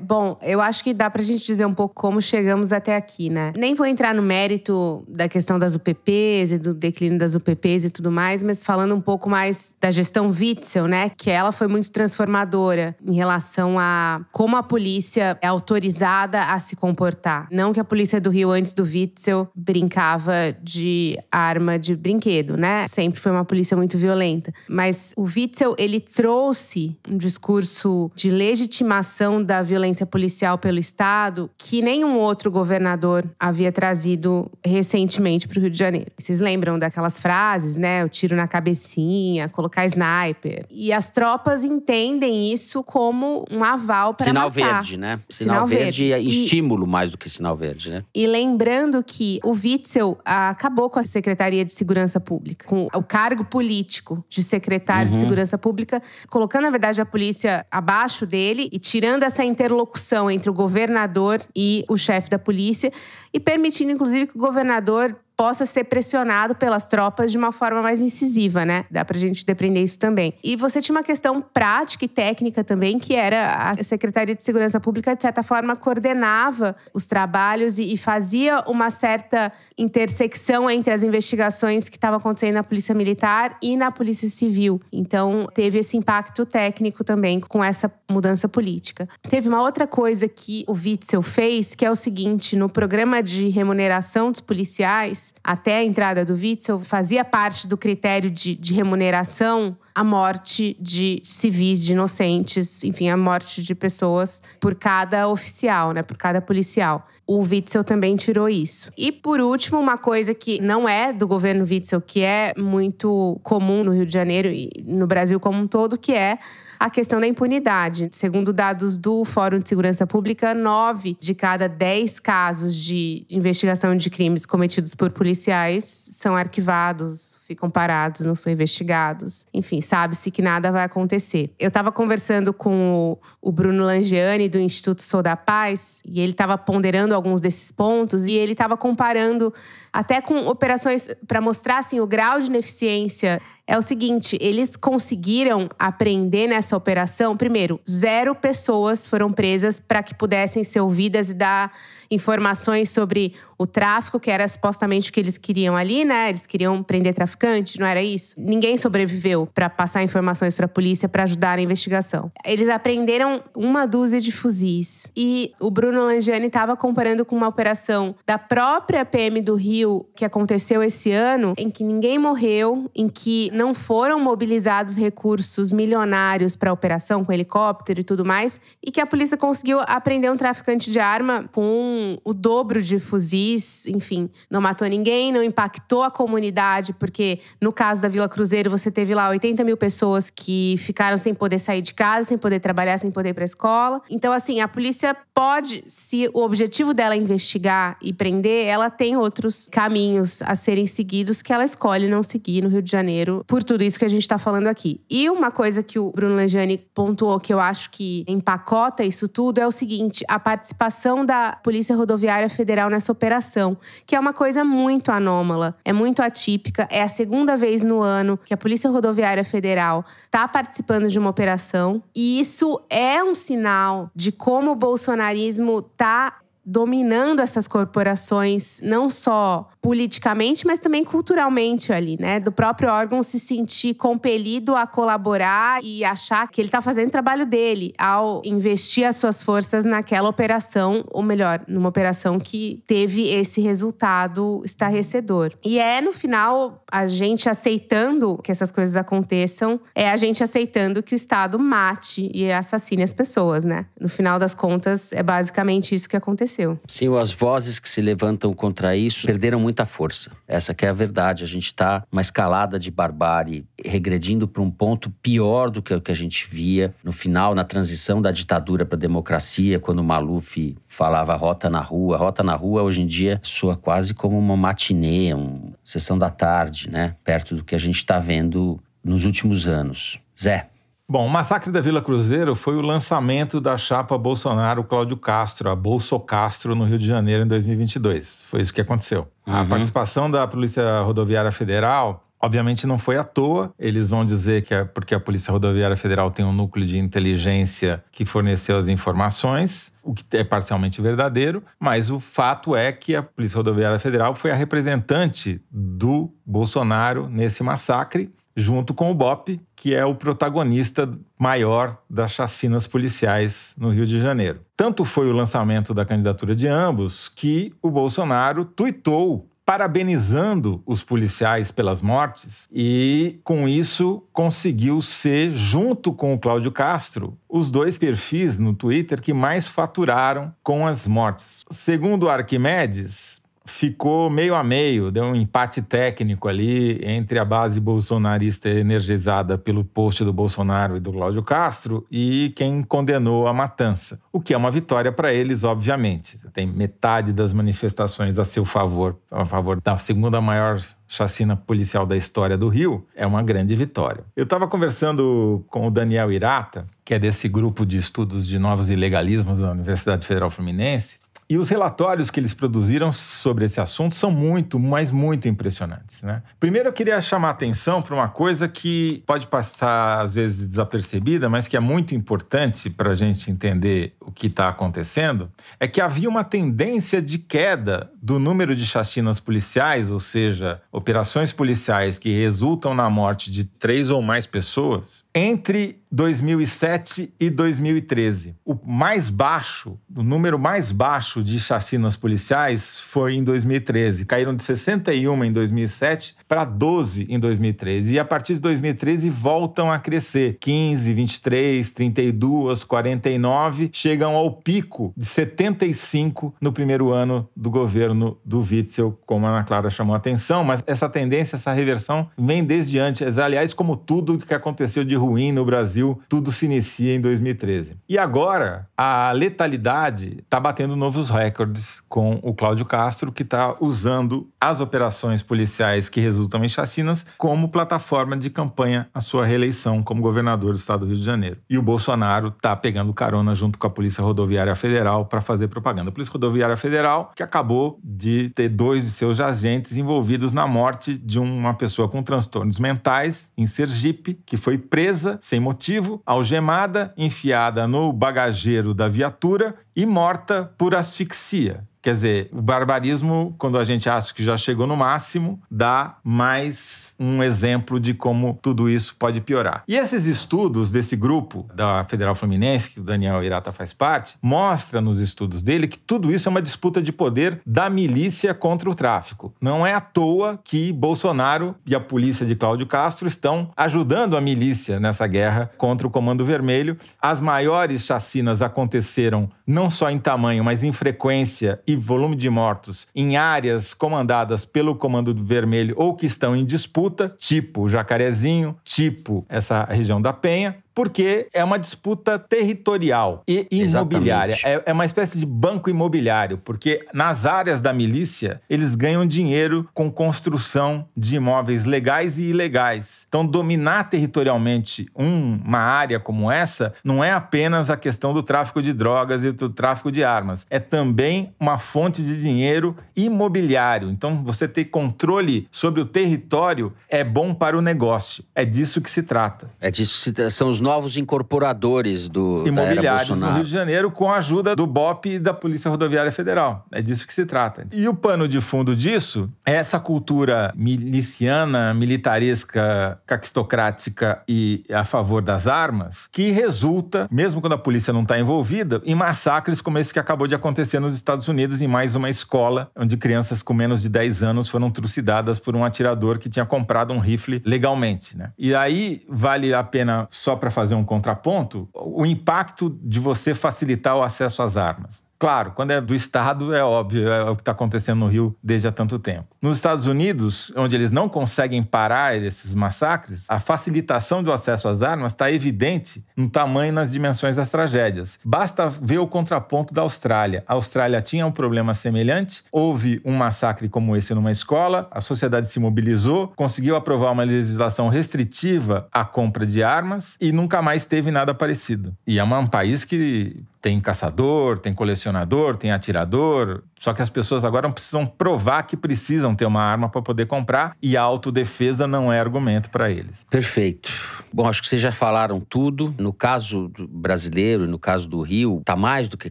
Bom, eu acho que dá pra gente dizer um pouco como chegamos até aqui, né? Nem vou entrar no mérito da questão das UPPs e do declínio das UPPs e tudo mais, mas falando um pouco mais da gestão Witzel, né? Que ela foi muito transformadora em relação a como a polícia é autorizada a se comportar. Não que a polícia do Rio antes do Witzel brincava de arma de brinquedo, né? Sempre foi uma polícia muito violenta. Mas o Witzel, ele trouxe um discurso de legitimação da violência violência policial pelo Estado que nenhum outro governador havia trazido recentemente para o Rio de Janeiro. Vocês lembram daquelas frases, né? O tiro na cabecinha, colocar sniper. E as tropas entendem isso como um aval para Sinal matar. verde, né? Sinal, sinal verde, verde. É e estímulo mais do que sinal verde, né? E lembrando que o Witzel acabou com a Secretaria de Segurança Pública, com o cargo político de secretário uhum. de Segurança Pública, colocando, na verdade, a polícia abaixo dele e tirando essa interlocução interlocução entre o governador e o chefe da polícia e permitindo, inclusive, que o governador possa ser pressionado pelas tropas de uma forma mais incisiva, né? Dá pra gente depender isso também. E você tinha uma questão prática e técnica também, que era a Secretaria de Segurança Pública, de certa forma, coordenava os trabalhos e, fazia uma certa intersecção entre as investigações que estavam acontecendo na Polícia Militar e na Polícia Civil. Então, teve esse impacto técnico também com essa mudança política. Teve uma outra coisa que o Witzel fez, que é o seguinte: no programa de remuneração dos policiais, até a entrada do Witzel, fazia parte do critério de, de remuneração a morte de civis, de inocentes, enfim, a morte de pessoas por cada oficial, né, por cada policial. O Witzel também tirou isso. E por último, uma coisa que não é do governo Witzel, que é muito comum no Rio de Janeiro e no Brasil como um todo, que é a questão da impunidade. Segundo dados do Fórum de Segurança Pública, nove de cada dez casos de investigação de crimes cometidos por policiais são arquivados, ficam parados, não são investigados. Enfim, sabe-se que nada vai acontecer. Eu estava conversando com o, Bruno Langiani, do Instituto Sou da Paz, e ele estava ponderando alguns desses pontos, e ele estava comparando até com operações para mostrar assim, o grau de ineficiência é o seguinte: eles conseguiram aprender nessa operação, primeiro, zero pessoas foram presas para que pudessem ser ouvidas e dar informações sobre o tráfico, que era supostamente o que eles queriam ali, né? Eles queriam prender traficante, não era isso? Ninguém sobreviveu para passar informações para a polícia para ajudar a investigação. Eles aprenderam uma dúzia de fuzis e o Bruno Langiani estava comparando com uma operação da própria PM do Rio que aconteceu esse ano, em que ninguém morreu, em que não foram mobilizados recursos milionários para a operação com helicóptero e tudo mais, e que a polícia conseguiu aprender um traficante de arma com o dobro de fuzis, enfim, não matou ninguém, não impactou a comunidade, porque no caso da Vila Cruzeiro você teve lá 80 mil pessoas que ficaram sem poder sair de casa, sem poder trabalhar, sem poder ir para a escola. Então, assim, a polícia pode, se o objetivo dela é investigar e prender, ela tem outros caminhos a serem seguidos que ela escolhe não seguir no Rio de Janeiro por tudo isso que a gente está falando aqui. E uma coisa que o Bruno Lejani pontuou que eu acho que empacota isso tudo é o seguinte: a participação da Polícia Rodoviária Federal nessa operação, que é uma coisa muito anômala, é muito atípica. É a segunda vez no ano que a Polícia Rodoviária Federal está participando de uma operação, e isso é um sinal de como o bolsonarismo está dominando essas corporações, não só politicamente, mas também culturalmente ali, né? Do próprio órgão se sentir compelido a colaborar e achar que ele está fazendo o trabalho dele ao investir as suas forças naquela operação, ou melhor, numa operação que teve esse resultado estarrecedor. E é, no final, a gente aceitando que essas coisas aconteçam, é a gente aceitando que o Estado mate e assassine as pessoas, né? No final das contas, é basicamente isso que aconteceu aconteceu. Sim, as vozes que se levantam contra isso perderam muita força. Essa é a verdade. A gente está uma escalada de barbárie, regredindo para um ponto pior do que o que a gente via no final, na transição da ditadura para a democracia, quando o Maluf falava rota na rua. Rota na rua, hoje em dia, soa quase como uma matinê, uma sessão da tarde, né? Perto do que a gente está vendo nos últimos anos. Zé, Bom, o massacre da Vila Cruzeiro foi o lançamento da chapa Bolsonaro-Cláudio Castro, a Bolso Castro, no Rio de Janeiro em 2022. Foi isso que aconteceu. Uhum. A participação da Polícia Rodoviária Federal Obviamente não foi à toa. Eles vão dizer que é porque a Polícia Rodoviária Federal tem um núcleo de inteligência que forneceu as informações, o que é parcialmente verdadeiro, mas o fato é que a Polícia Rodoviária Federal foi a representante do Bolsonaro nesse massacre junto com o BOP, que é o protagonista maior das chacinas policiais no Rio de Janeiro. Tanto foi o lançamento da candidatura de ambos que o Bolsonaro tuitou parabenizando os policiais pelas mortes e, com isso, conseguiu ser, junto com o Cláudio Castro, os dois perfis no Twitter que mais faturaram com as mortes. Segundo Arquimedes, ficou meio a meio, deu um empate técnico ali entre a base bolsonarista energizada pelo post do Bolsonaro e do Cláudio Castro e quem condenou a matança, o que é uma vitória para eles, obviamente. Tem metade das manifestações a seu favor, a favor da segunda maior chacina policial da história do Rio, é uma grande vitória. Eu estava conversando com o Daniel Irata, que é desse grupo de estudos de novos ilegalismos da Universidade Federal Fluminense, e os relatórios que eles produziram sobre esse assunto são muito, mas muito impressionantes. Né? Primeiro, eu queria chamar a atenção para uma coisa que pode passar, às vezes, desapercebida, mas que é muito importante para a gente entender o que está acontecendo: é que havia uma tendência de queda do número de chacinas policiais, ou seja, operações policiais que resultam na morte de três ou mais pessoas entre 2007 e 2013. O mais baixo, o número mais baixo de chacinas policiais foi em 2013. Caíram de 61 em 2007 para 12 em 2013. E a partir de 2013 voltam a crescer. 15, 23, 32, 49, chegam ao pico de 75 no primeiro ano do governo do Witzel, como a Ana Clara chamou a atenção. Mas essa tendência, essa reversão vem desde antes. Aliás, como tudo que aconteceu de ruim no Brasil, tudo se inicia em 2013. E agora, a letalidade está batendo novos recordes com o Cláudio Castro, que está usando as operações policiais que resultam em chacinas como plataforma de campanha à sua reeleição como governador do estado do Rio de Janeiro. E o Bolsonaro está pegando carona junto com a Polícia Rodoviária Federal para fazer propaganda. A Polícia Rodoviária Federal, que acabou de ter dois de seus agentes envolvidos na morte de uma pessoa com transtornos mentais em Sergipe, que foi presa presa sem motivo, algemada, enfiada no bagageiro da viatura e morta por asfixia. Quer dizer, o barbarismo, quando a gente acha que já chegou no máximo, dá mais um exemplo de como tudo isso pode piorar. E esses estudos desse grupo da Federal Fluminense, que o Daniel Irata faz parte, mostra nos estudos dele que tudo isso é uma disputa de poder da milícia contra o tráfico. Não é à toa que Bolsonaro e a polícia de Cláudio Castro estão ajudando a milícia nessa guerra contra o Comando Vermelho. As maiores chacinas aconteceram não só em tamanho, mas em frequência e volume de mortos em áreas comandadas pelo Comando Vermelho ou que estão em disputa Fruta, tipo Jacarezinho, tipo essa região da Penha, porque é uma disputa territorial e imobiliária. É, é, uma espécie de banco imobiliário, porque nas áreas da milícia, eles ganham dinheiro com construção de imóveis legais e ilegais. Então, dominar territorialmente uma área como essa não é apenas a questão do tráfico de drogas e do tráfico de armas, é também uma fonte de dinheiro imobiliário. Então, você ter controle sobre o território é bom para o negócio. É disso que se trata. É disso que são os novos incorporadores do imobiliários do Rio de Janeiro com a ajuda do BOP e da Polícia Rodoviária Federal. É disso que se trata. E o pano de fundo disso é essa cultura miliciana, militaresca, caquistocrática e a favor das armas, que resulta, mesmo quando a polícia não está envolvida, em massacres como esse que acabou de acontecer nos Estados Unidos em mais uma escola onde crianças com menos de 10 anos foram trucidadas por um atirador que tinha comprado um rifle legalmente, né? E aí vale a pena só para fazer um contraponto, o impacto de você facilitar o acesso às armas. Claro, quando é do Estado, é óbvio, é, é o que está acontecendo no Rio desde há tanto tempo. Nos Estados Unidos, onde eles não conseguem parar esses massacres, a facilitação do acesso às armas está evidente no tamanho e nas dimensões das tragédias. Basta ver o contraponto da Austrália. A Austrália tinha um problema semelhante, houve um massacre como esse numa escola, a sociedade se mobilizou, conseguiu aprovar uma legislação restritiva à compra de armas e nunca mais teve nada parecido. E é um país que tem caçador, tem colecionador acionador, tem atirador, só que as pessoas agora precisam provar que precisam ter uma arma para poder comprar e a autodefesa não é argumento para eles. Perfeito. Bom, acho que vocês já falaram tudo. No caso brasileiro e no caso do Rio, está mais do que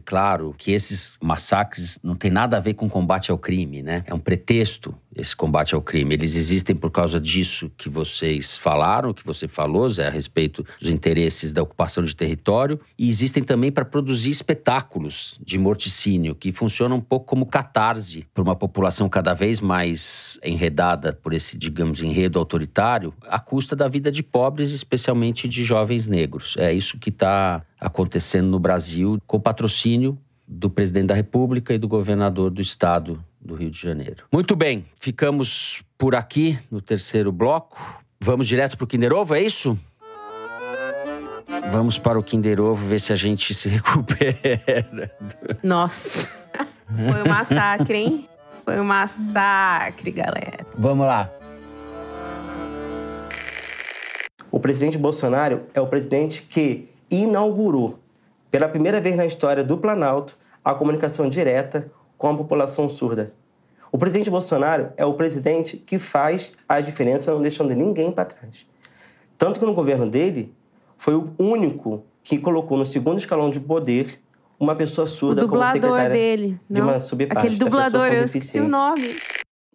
claro que esses massacres não tem nada a ver com combate ao crime, né? É um pretexto esse combate ao crime. Eles existem por causa disso que vocês falaram, que você falou, Zé, a respeito dos interesses da ocupação de território, e existem também para produzir espetáculos de morticínio que funcionam um pouco como catarse para uma população cada vez mais enredada por esse, digamos, enredo autoritário, à custa da vida de pobres, especialmente de jovens negros. É isso que está acontecendo no Brasil, com patrocínio do presidente da República e do governador do estado do Rio de Janeiro. Muito bem, ficamos por aqui no terceiro bloco. Vamos direto para o Kinder Ovo, é isso? Vamos para o Kinder Ovo ver se a gente se recupera. Nossa. Foi um massacre, hein? Foi um massacre, galera. Vamos lá. O presidente Bolsonaro é o presidente que inaugurou, pela primeira vez na história do Planalto, a comunicação direta com a população surda. O presidente Bolsonaro é o presidente que faz a diferença, não deixando ninguém para trás. Tanto que no governo dele, foi o único que colocou no segundo escalão de poder uma pessoa surda como secretária dele, de uma subpasta. Aquele dublador, eu esqueci o nome.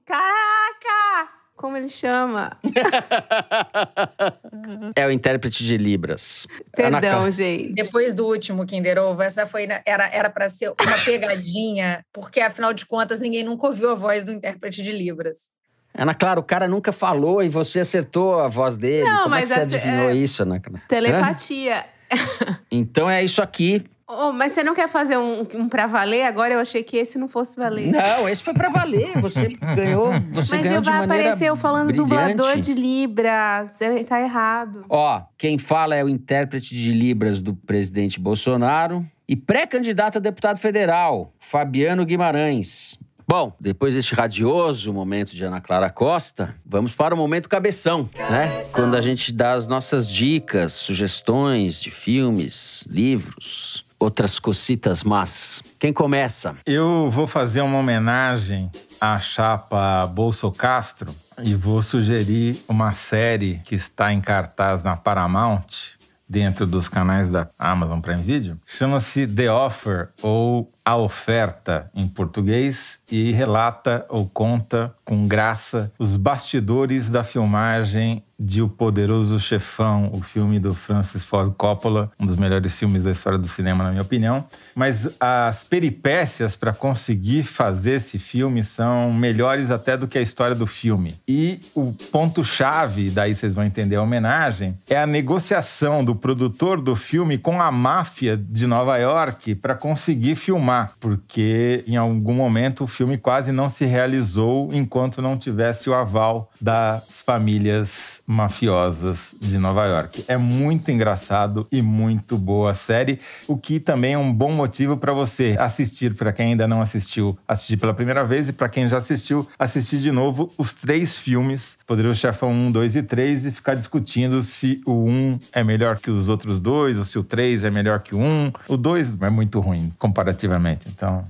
Caraca! Como ele chama? é o intérprete de Libras. Perdão, gente. Depois do último Kinder Ovo, essa foi era era para ser uma pegadinha, porque afinal de contas ninguém nunca ouviu a voz do intérprete de Libras. Ana Clara, o cara nunca falou e você acertou a voz dele. Não, Como é mas é que você é adivinhou é... isso, Ana Clara? Telepatia. Hã? Então é isso aqui. Oh, mas você não quer fazer um, um pra valer agora? Eu achei que esse não fosse valer. Não, esse foi pra valer. Você ganhou, você mas ganhou de maneira Mas vai aparecer eu falando brilhante. dublador de Libras. Tá errado. Ó, quem fala é o intérprete de Libras do presidente Bolsonaro e pré-candidato a deputado federal, Fabiano Guimarães. Bom, depois deste radioso momento de Ana Clara Costa, vamos para o momento cabeção, né? Quando a gente dá as nossas dicas, sugestões de filmes, livros outras cositas más. Quem começa? Eu vou fazer uma homenagem à chapa Bolso Castro e vou sugerir uma série que está em cartaz na Paramount, dentro dos canais da Amazon Prime Video, chama-se The Offer ou A Oferta em português e relata ou conta com graça os bastidores da filmagem de O Poderoso Chefão, o filme do Francis Ford Coppola, um dos melhores filmes da história do cinema, na minha opinião. Mas as peripécias para conseguir fazer esse filme são melhores até do que a história do filme. E o ponto-chave, daí vocês vão entender a homenagem, é a negociação do produtor do filme com a máfia de Nova York para conseguir filmar, porque em algum momento o filme quase não se realizou enquanto não tivesse o aval das famílias mafiosas de Nova York. É muito engraçado e muito boa a série, o que também é um bom motivo para você assistir, para quem ainda não assistiu, assistir pela primeira vez e para quem já assistiu, assistir de novo os três filmes, Poderoso Chefão 1, 2 e 3 e ficar discutindo se o 1 é melhor que os outros dois, ou se o 3 é melhor que o 1. O 2 é muito ruim comparativamente, então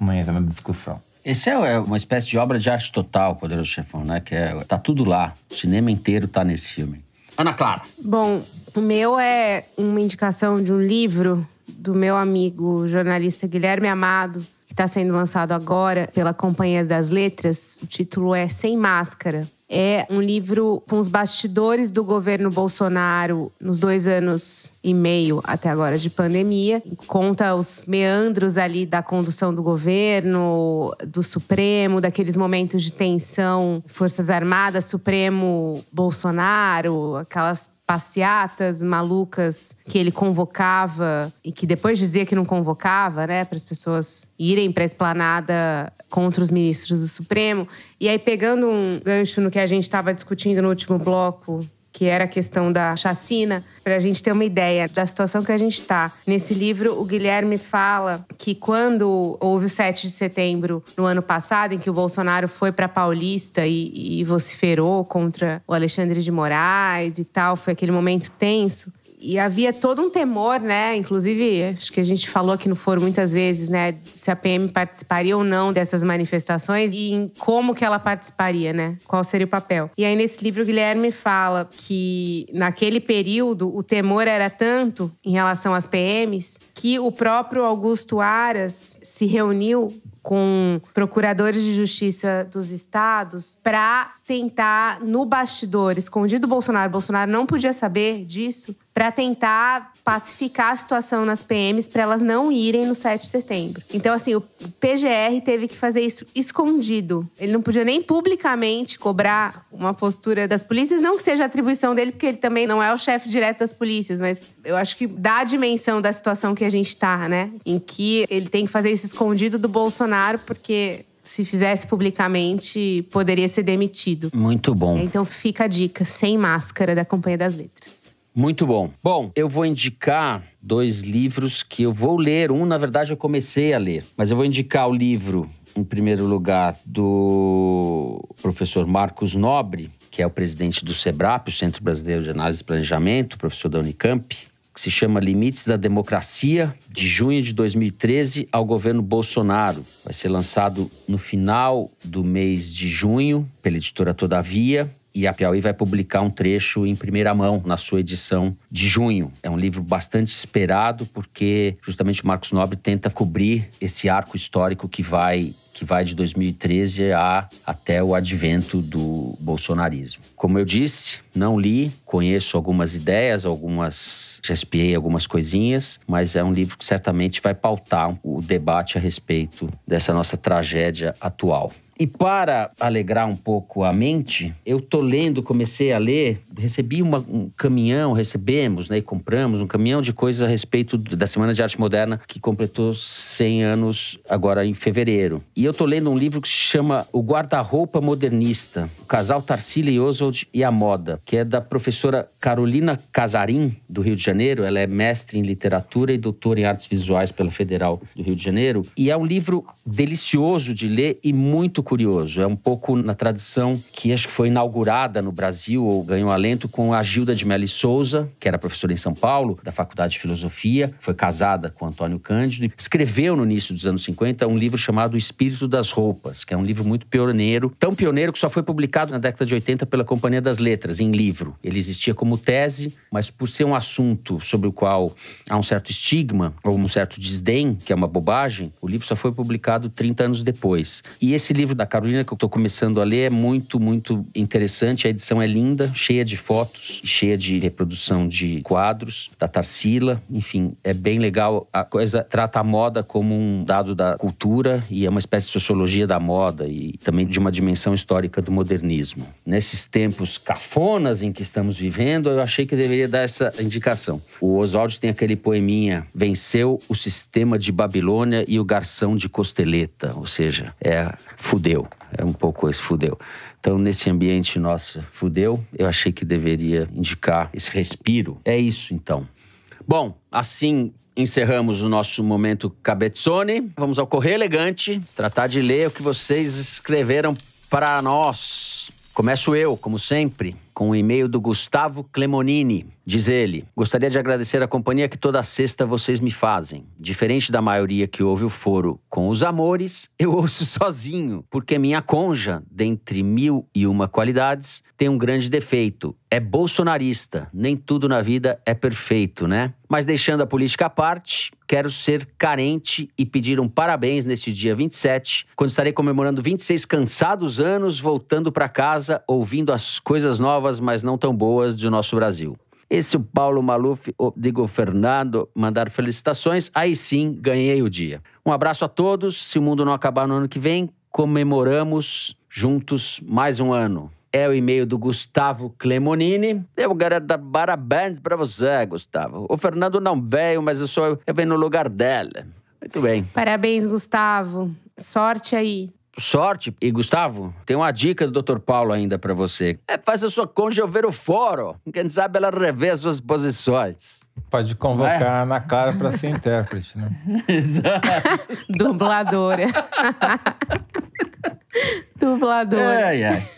não entra na discussão. Esse é, é uma espécie de obra de arte total, Poderoso Chefão, né? Que é, tá tudo lá. O cinema inteiro tá nesse filme. Ana Clara. Bom, o meu é uma indicação de um livro do meu amigo jornalista Guilherme Amado, que está sendo lançado agora pela Companhia das Letras. O título é Sem Máscara. É um livro com os bastidores do governo Bolsonaro nos dois anos e meio até agora de pandemia. Conta os meandros ali da condução do governo, do Supremo, daqueles momentos de tensão, Forças Armadas, Supremo, Bolsonaro, aquelas passeatas malucas que ele convocava e que depois dizia que não convocava, né, para as pessoas irem para a esplanada contra os ministros do Supremo. E aí pegando um gancho no que a gente estava discutindo no último bloco que era a questão da chacina, para a gente ter uma ideia da situação que a gente está. Nesse livro, o Guilherme fala que quando houve o 7 de setembro no ano passado, em que o Bolsonaro foi para Paulista e, e vociferou contra o Alexandre de Moraes e tal, foi aquele momento tenso. E havia todo um temor, né? Inclusive, acho que a gente falou aqui no foro muitas vezes, né? Se a PM participaria ou não dessas manifestações e em como que ela participaria, né? Qual seria o papel. E aí, nesse livro, o Guilherme fala que naquele período o temor era tanto em relação às PMs que o próprio Augusto Aras se reuniu com procuradores de justiça dos estados para tentar no bastidor, escondido Bolsonaro, Bolsonaro não podia saber disso, para tentar pacificar a situação nas PMs para elas não irem no 7 de setembro. Então, assim, o PGR teve que fazer isso escondido. Ele não podia nem publicamente cobrar uma postura das polícias, não que seja atribuição dele, porque ele também não é o chefe direto das polícias, mas eu acho que dá a dimensão da situação que a gente está, né? Em que ele tem que fazer isso escondido do Bolsonaro, porque se fizesse publicamente, poderia ser demitido. Muito bom. Então fica a dica, sem máscara da Companhia das Letras. Muito bom. Bom, eu vou indicar dois livros que eu vou ler. Um, na verdade, eu comecei a ler, mas eu vou indicar o livro, em primeiro lugar, do professor Marcos Nobre, que é o presidente do SEBRAP, o Centro Brasileiro de Análise e Planejamento, professor da Unicamp, que se chama Limites da Democracia, de junho de 2013 ao governo Bolsonaro. Vai ser lançado no final do mês de junho, pela editora Todavia e a Piauí vai publicar um trecho em primeira mão na sua edição de junho. É um livro bastante esperado porque justamente o Marcos Nobre tenta cobrir esse arco histórico que vai que vai de 2013 a, até o advento do bolsonarismo. Como eu disse, não li, conheço algumas ideias, algumas já espiei algumas coisinhas, mas é um livro que certamente vai pautar o debate a respeito dessa nossa tragédia atual. E para alegrar um pouco a mente, eu tô lendo, comecei a ler, recebi uma, um caminhão, recebemos, né, e compramos um caminhão de coisas a respeito da Semana de Arte Moderna, que completou 100 anos agora em fevereiro. E eu tô lendo um livro que se chama O Guarda-Roupa Modernista, o casal Tarsila e Oswald e a Moda, que é da professora Carolina Casarim, do Rio de Janeiro. Ela é mestre em literatura e doutora em artes visuais pela Federal do Rio de Janeiro. E é um livro delicioso de ler e muito curioso. É um pouco na tradição que acho que foi inaugurada no Brasil, ou ganhou alento, com a Gilda de Melli Souza, que era professora em São Paulo, da Faculdade de Filosofia, foi casada com Antônio Cândido, e escreveu no início dos anos 50 um livro chamado O Espírito das Roupas, que é um livro muito pioneiro, tão pioneiro que só foi publicado na década de 80 pela Companhia das Letras, em livro. Ele existia como tese, mas por ser um assunto sobre o qual há um certo estigma, ou um certo desdém, que é uma bobagem, o livro só foi publicado 30 anos depois. E esse livro da Carolina, que eu estou começando a ler, é muito, muito interessante. A edição é linda, cheia de fotos, cheia de reprodução de quadros, da Tarsila. Enfim, é bem legal. A coisa trata a moda como um dado da cultura e é uma espécie de sociologia da moda e também de uma dimensão histórica do modernismo. Nesses tempos cafonas em que estamos vivendo, eu achei que deveria dar essa indicação. O Oswald tem aquele poeminha: Venceu o sistema de Babilônia e o garção de costeleta. Ou seja, é fuder fudeu. É um pouco esse fudeu. Então, nesse ambiente nosso fudeu, eu achei que deveria indicar esse respiro. É isso, então. Bom, assim encerramos o nosso momento Cabezzone. Vamos ao Correio Elegante, tratar de ler o que vocês escreveram para nós. Começo eu, como sempre com o um e-mail do Gustavo Clemonini. Diz ele: Gostaria de agradecer a companhia que toda sexta vocês me fazem. Diferente da maioria que ouve o foro com os amores, eu ouço sozinho, porque minha conja, dentre mil e uma qualidades, tem um grande defeito. É bolsonarista. Nem tudo na vida é perfeito, né? Mas deixando a política à parte, Quero ser carente e pedir um parabéns neste dia 27, quando estarei comemorando 26 cansados anos, voltando para casa, ouvindo as coisas novas, mas não tão boas, do nosso Brasil. Esse é o Paulo Maluf, o digo Fernando, mandar felicitações. Aí sim, ganhei o dia. Um abraço a todos. Se o mundo não acabar no ano que vem, comemoramos juntos mais um ano é o e-mail do Gustavo Clemonini. Eu dar parabéns para você, Gustavo. O Fernando não veio, mas eu, sou, eu venho no lugar dela. Muito bem. Parabéns, Gustavo. Sorte aí. Sorte. E, Gustavo, tem uma dica do Dr. Paulo ainda para você. É, faz a sua cônjuge ver o foro. Quem sabe ela revê as suas posições. Pode convocar é? a Ana Clara para ser intérprete, né? Exato. Dubladora. Dubladora. É, é.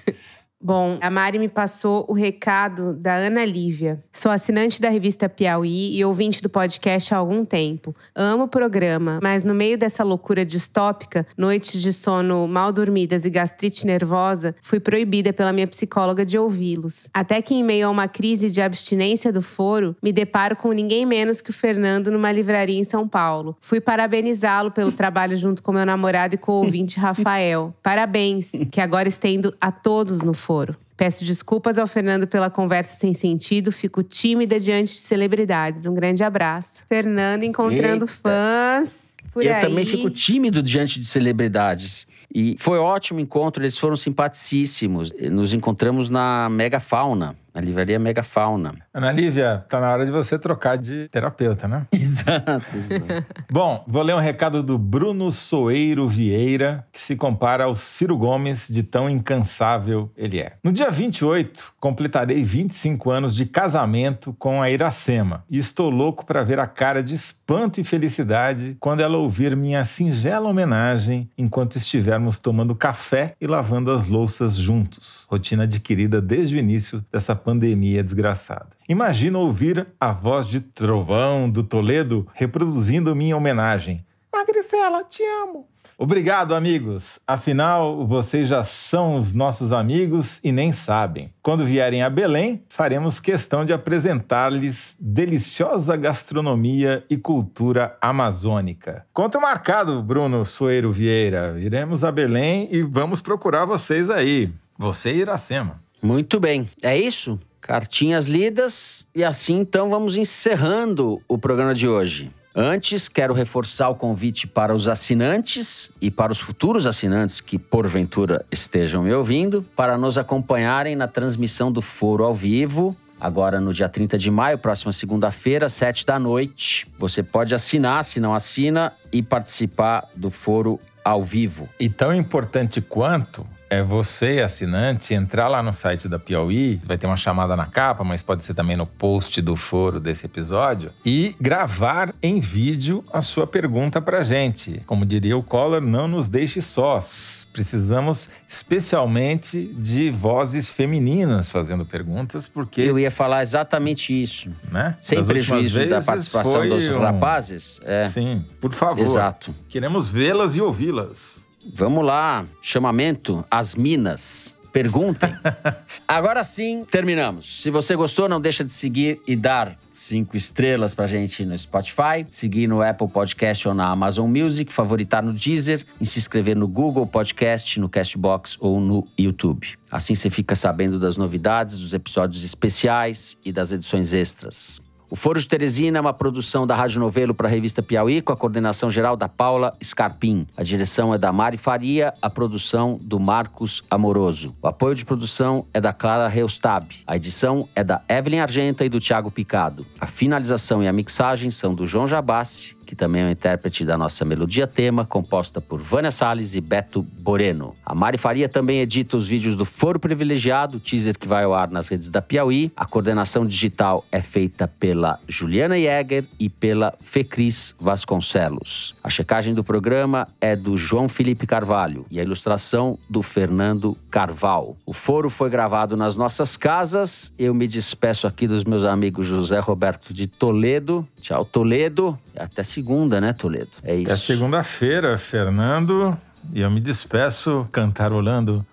Bom, a Mari me passou o recado da Ana Lívia. Sou assinante da revista Piauí e ouvinte do podcast há algum tempo. Amo o programa, mas no meio dessa loucura distópica, noites de sono mal dormidas e gastrite nervosa, fui proibida pela minha psicóloga de ouvi-los. Até que, em meio a uma crise de abstinência do foro, me deparo com ninguém menos que o Fernando numa livraria em São Paulo. Fui parabenizá-lo pelo trabalho junto com meu namorado e co-ouvinte Rafael. Parabéns, que agora estendo a todos no foro foro. Peço desculpas ao Fernando pela conversa sem sentido, fico tímida diante de celebridades. Um grande abraço. Fernando encontrando Eita. fãs. Por eu aí. também fico tímido diante de celebridades. E foi ótimo encontro, eles foram simpaticíssimos. Nos encontramos na Mega Fauna, na livraria Mega Fauna. Ana Lívia, tá na hora de você trocar de terapeuta, né? exato, exato. Bom, vou ler um recado do Bruno Soeiro Vieira, que se compara ao Ciro Gomes de tão incansável ele é. No dia 28, completarei 25 anos de casamento com a Iracema e estou louco para ver a cara de espanto e felicidade quando ela ouvir minha singela homenagem enquanto estiver tomando café e lavando as louças juntos, rotina adquirida desde o início dessa pandemia desgraçada. Imagina ouvir a voz de Trovão do Toledo reproduzindo minha homenagem. Magricela, te amo. Obrigado, amigos. Afinal, vocês já são os nossos amigos e nem sabem. Quando vierem a Belém, faremos questão de apresentar-lhes deliciosa gastronomia e cultura amazônica. Conto marcado, Bruno Soeiro Vieira. Iremos a Belém e vamos procurar vocês aí. Você e Iracema. Muito bem. É isso? Cartinhas lidas e assim então vamos encerrando o programa de hoje. Antes, quero reforçar o convite para os assinantes e para os futuros assinantes que porventura estejam me ouvindo para nos acompanharem na transmissão do Foro ao vivo agora no dia 30 de maio, próxima segunda-feira, 7 da noite. Você pode assinar, se não assina, e participar do foro ao vivo. E tão importante quanto é você, assinante, entrar lá no site da Piauí, vai ter uma chamada na capa, mas pode ser também no post do foro desse episódio, e gravar em vídeo a sua pergunta pra gente. Como diria o Collor, não nos deixe sós. Precisamos especialmente de vozes femininas fazendo perguntas, porque. Eu ia falar exatamente isso. Né? Sem das prejuízo da participação dos um... rapazes. É. Sim, por favor. Exato. Queremos vê-las e ouvi-las. Vamos lá. Chamamento, às minas. Perguntem. Agora sim, terminamos. Se você gostou, não deixa de seguir e dar cinco estrelas pra gente no Spotify, seguir no Apple Podcast ou na Amazon Music, favoritar no Deezer e se inscrever no Google Podcast, no Castbox ou no YouTube. Assim você fica sabendo das novidades, dos episódios especiais e das edições extras. O Foro de Teresina é uma produção da Rádio Novelo para a revista Piauí, com a coordenação geral da Paula Scarpim. A direção é da Mari Faria, a produção do Marcos Amoroso. O apoio de produção é da Clara Reustab. A edição é da Evelyn Argenta e do Tiago Picado. A finalização e a mixagem são do João Jabassi que também é um intérprete da nossa melodia tema, composta por Vânia Salles e Beto Boreno. A Mari Faria também edita os vídeos do Foro Privilegiado, teaser que vai ao ar nas redes da Piauí. A coordenação digital é feita pela Juliana Jäger e pela Fecris Vasconcelos. A checagem do programa é do João Felipe Carvalho e a ilustração do Fernando Carvalho. O foro foi gravado nas nossas casas. Eu me despeço aqui dos meus amigos José Roberto de Toledo. Tchau, Toledo. Até se segunda, né, Toledo? É, é isso. É segunda-feira, Fernando. E eu me despeço cantarolando.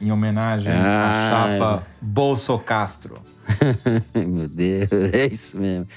Em homenagem ah, à chapa Bolso Castro. Meu Deus, é isso mesmo.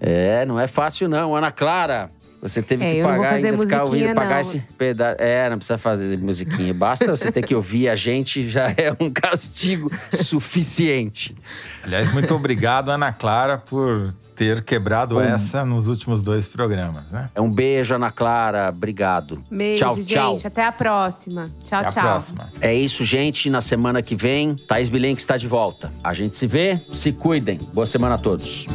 É, não é fácil não, Ana Clara. Você teve é, que pagar ainda ficar ouvindo, não. pagar esse pedaço. É, não precisa fazer musiquinha. Basta você ter que ouvir a gente, já é um castigo suficiente. Aliás, muito obrigado, Ana Clara, por ter quebrado um... essa nos últimos dois programas, né? É um beijo, Ana Clara. Obrigado. Beijo, tchau, gente. Tchau. Até a próxima. Tchau, Até tchau. A próxima. É isso, gente. Na semana que vem, Thaís Bilenque está de volta. A gente se vê. Se cuidem. Boa semana a todos.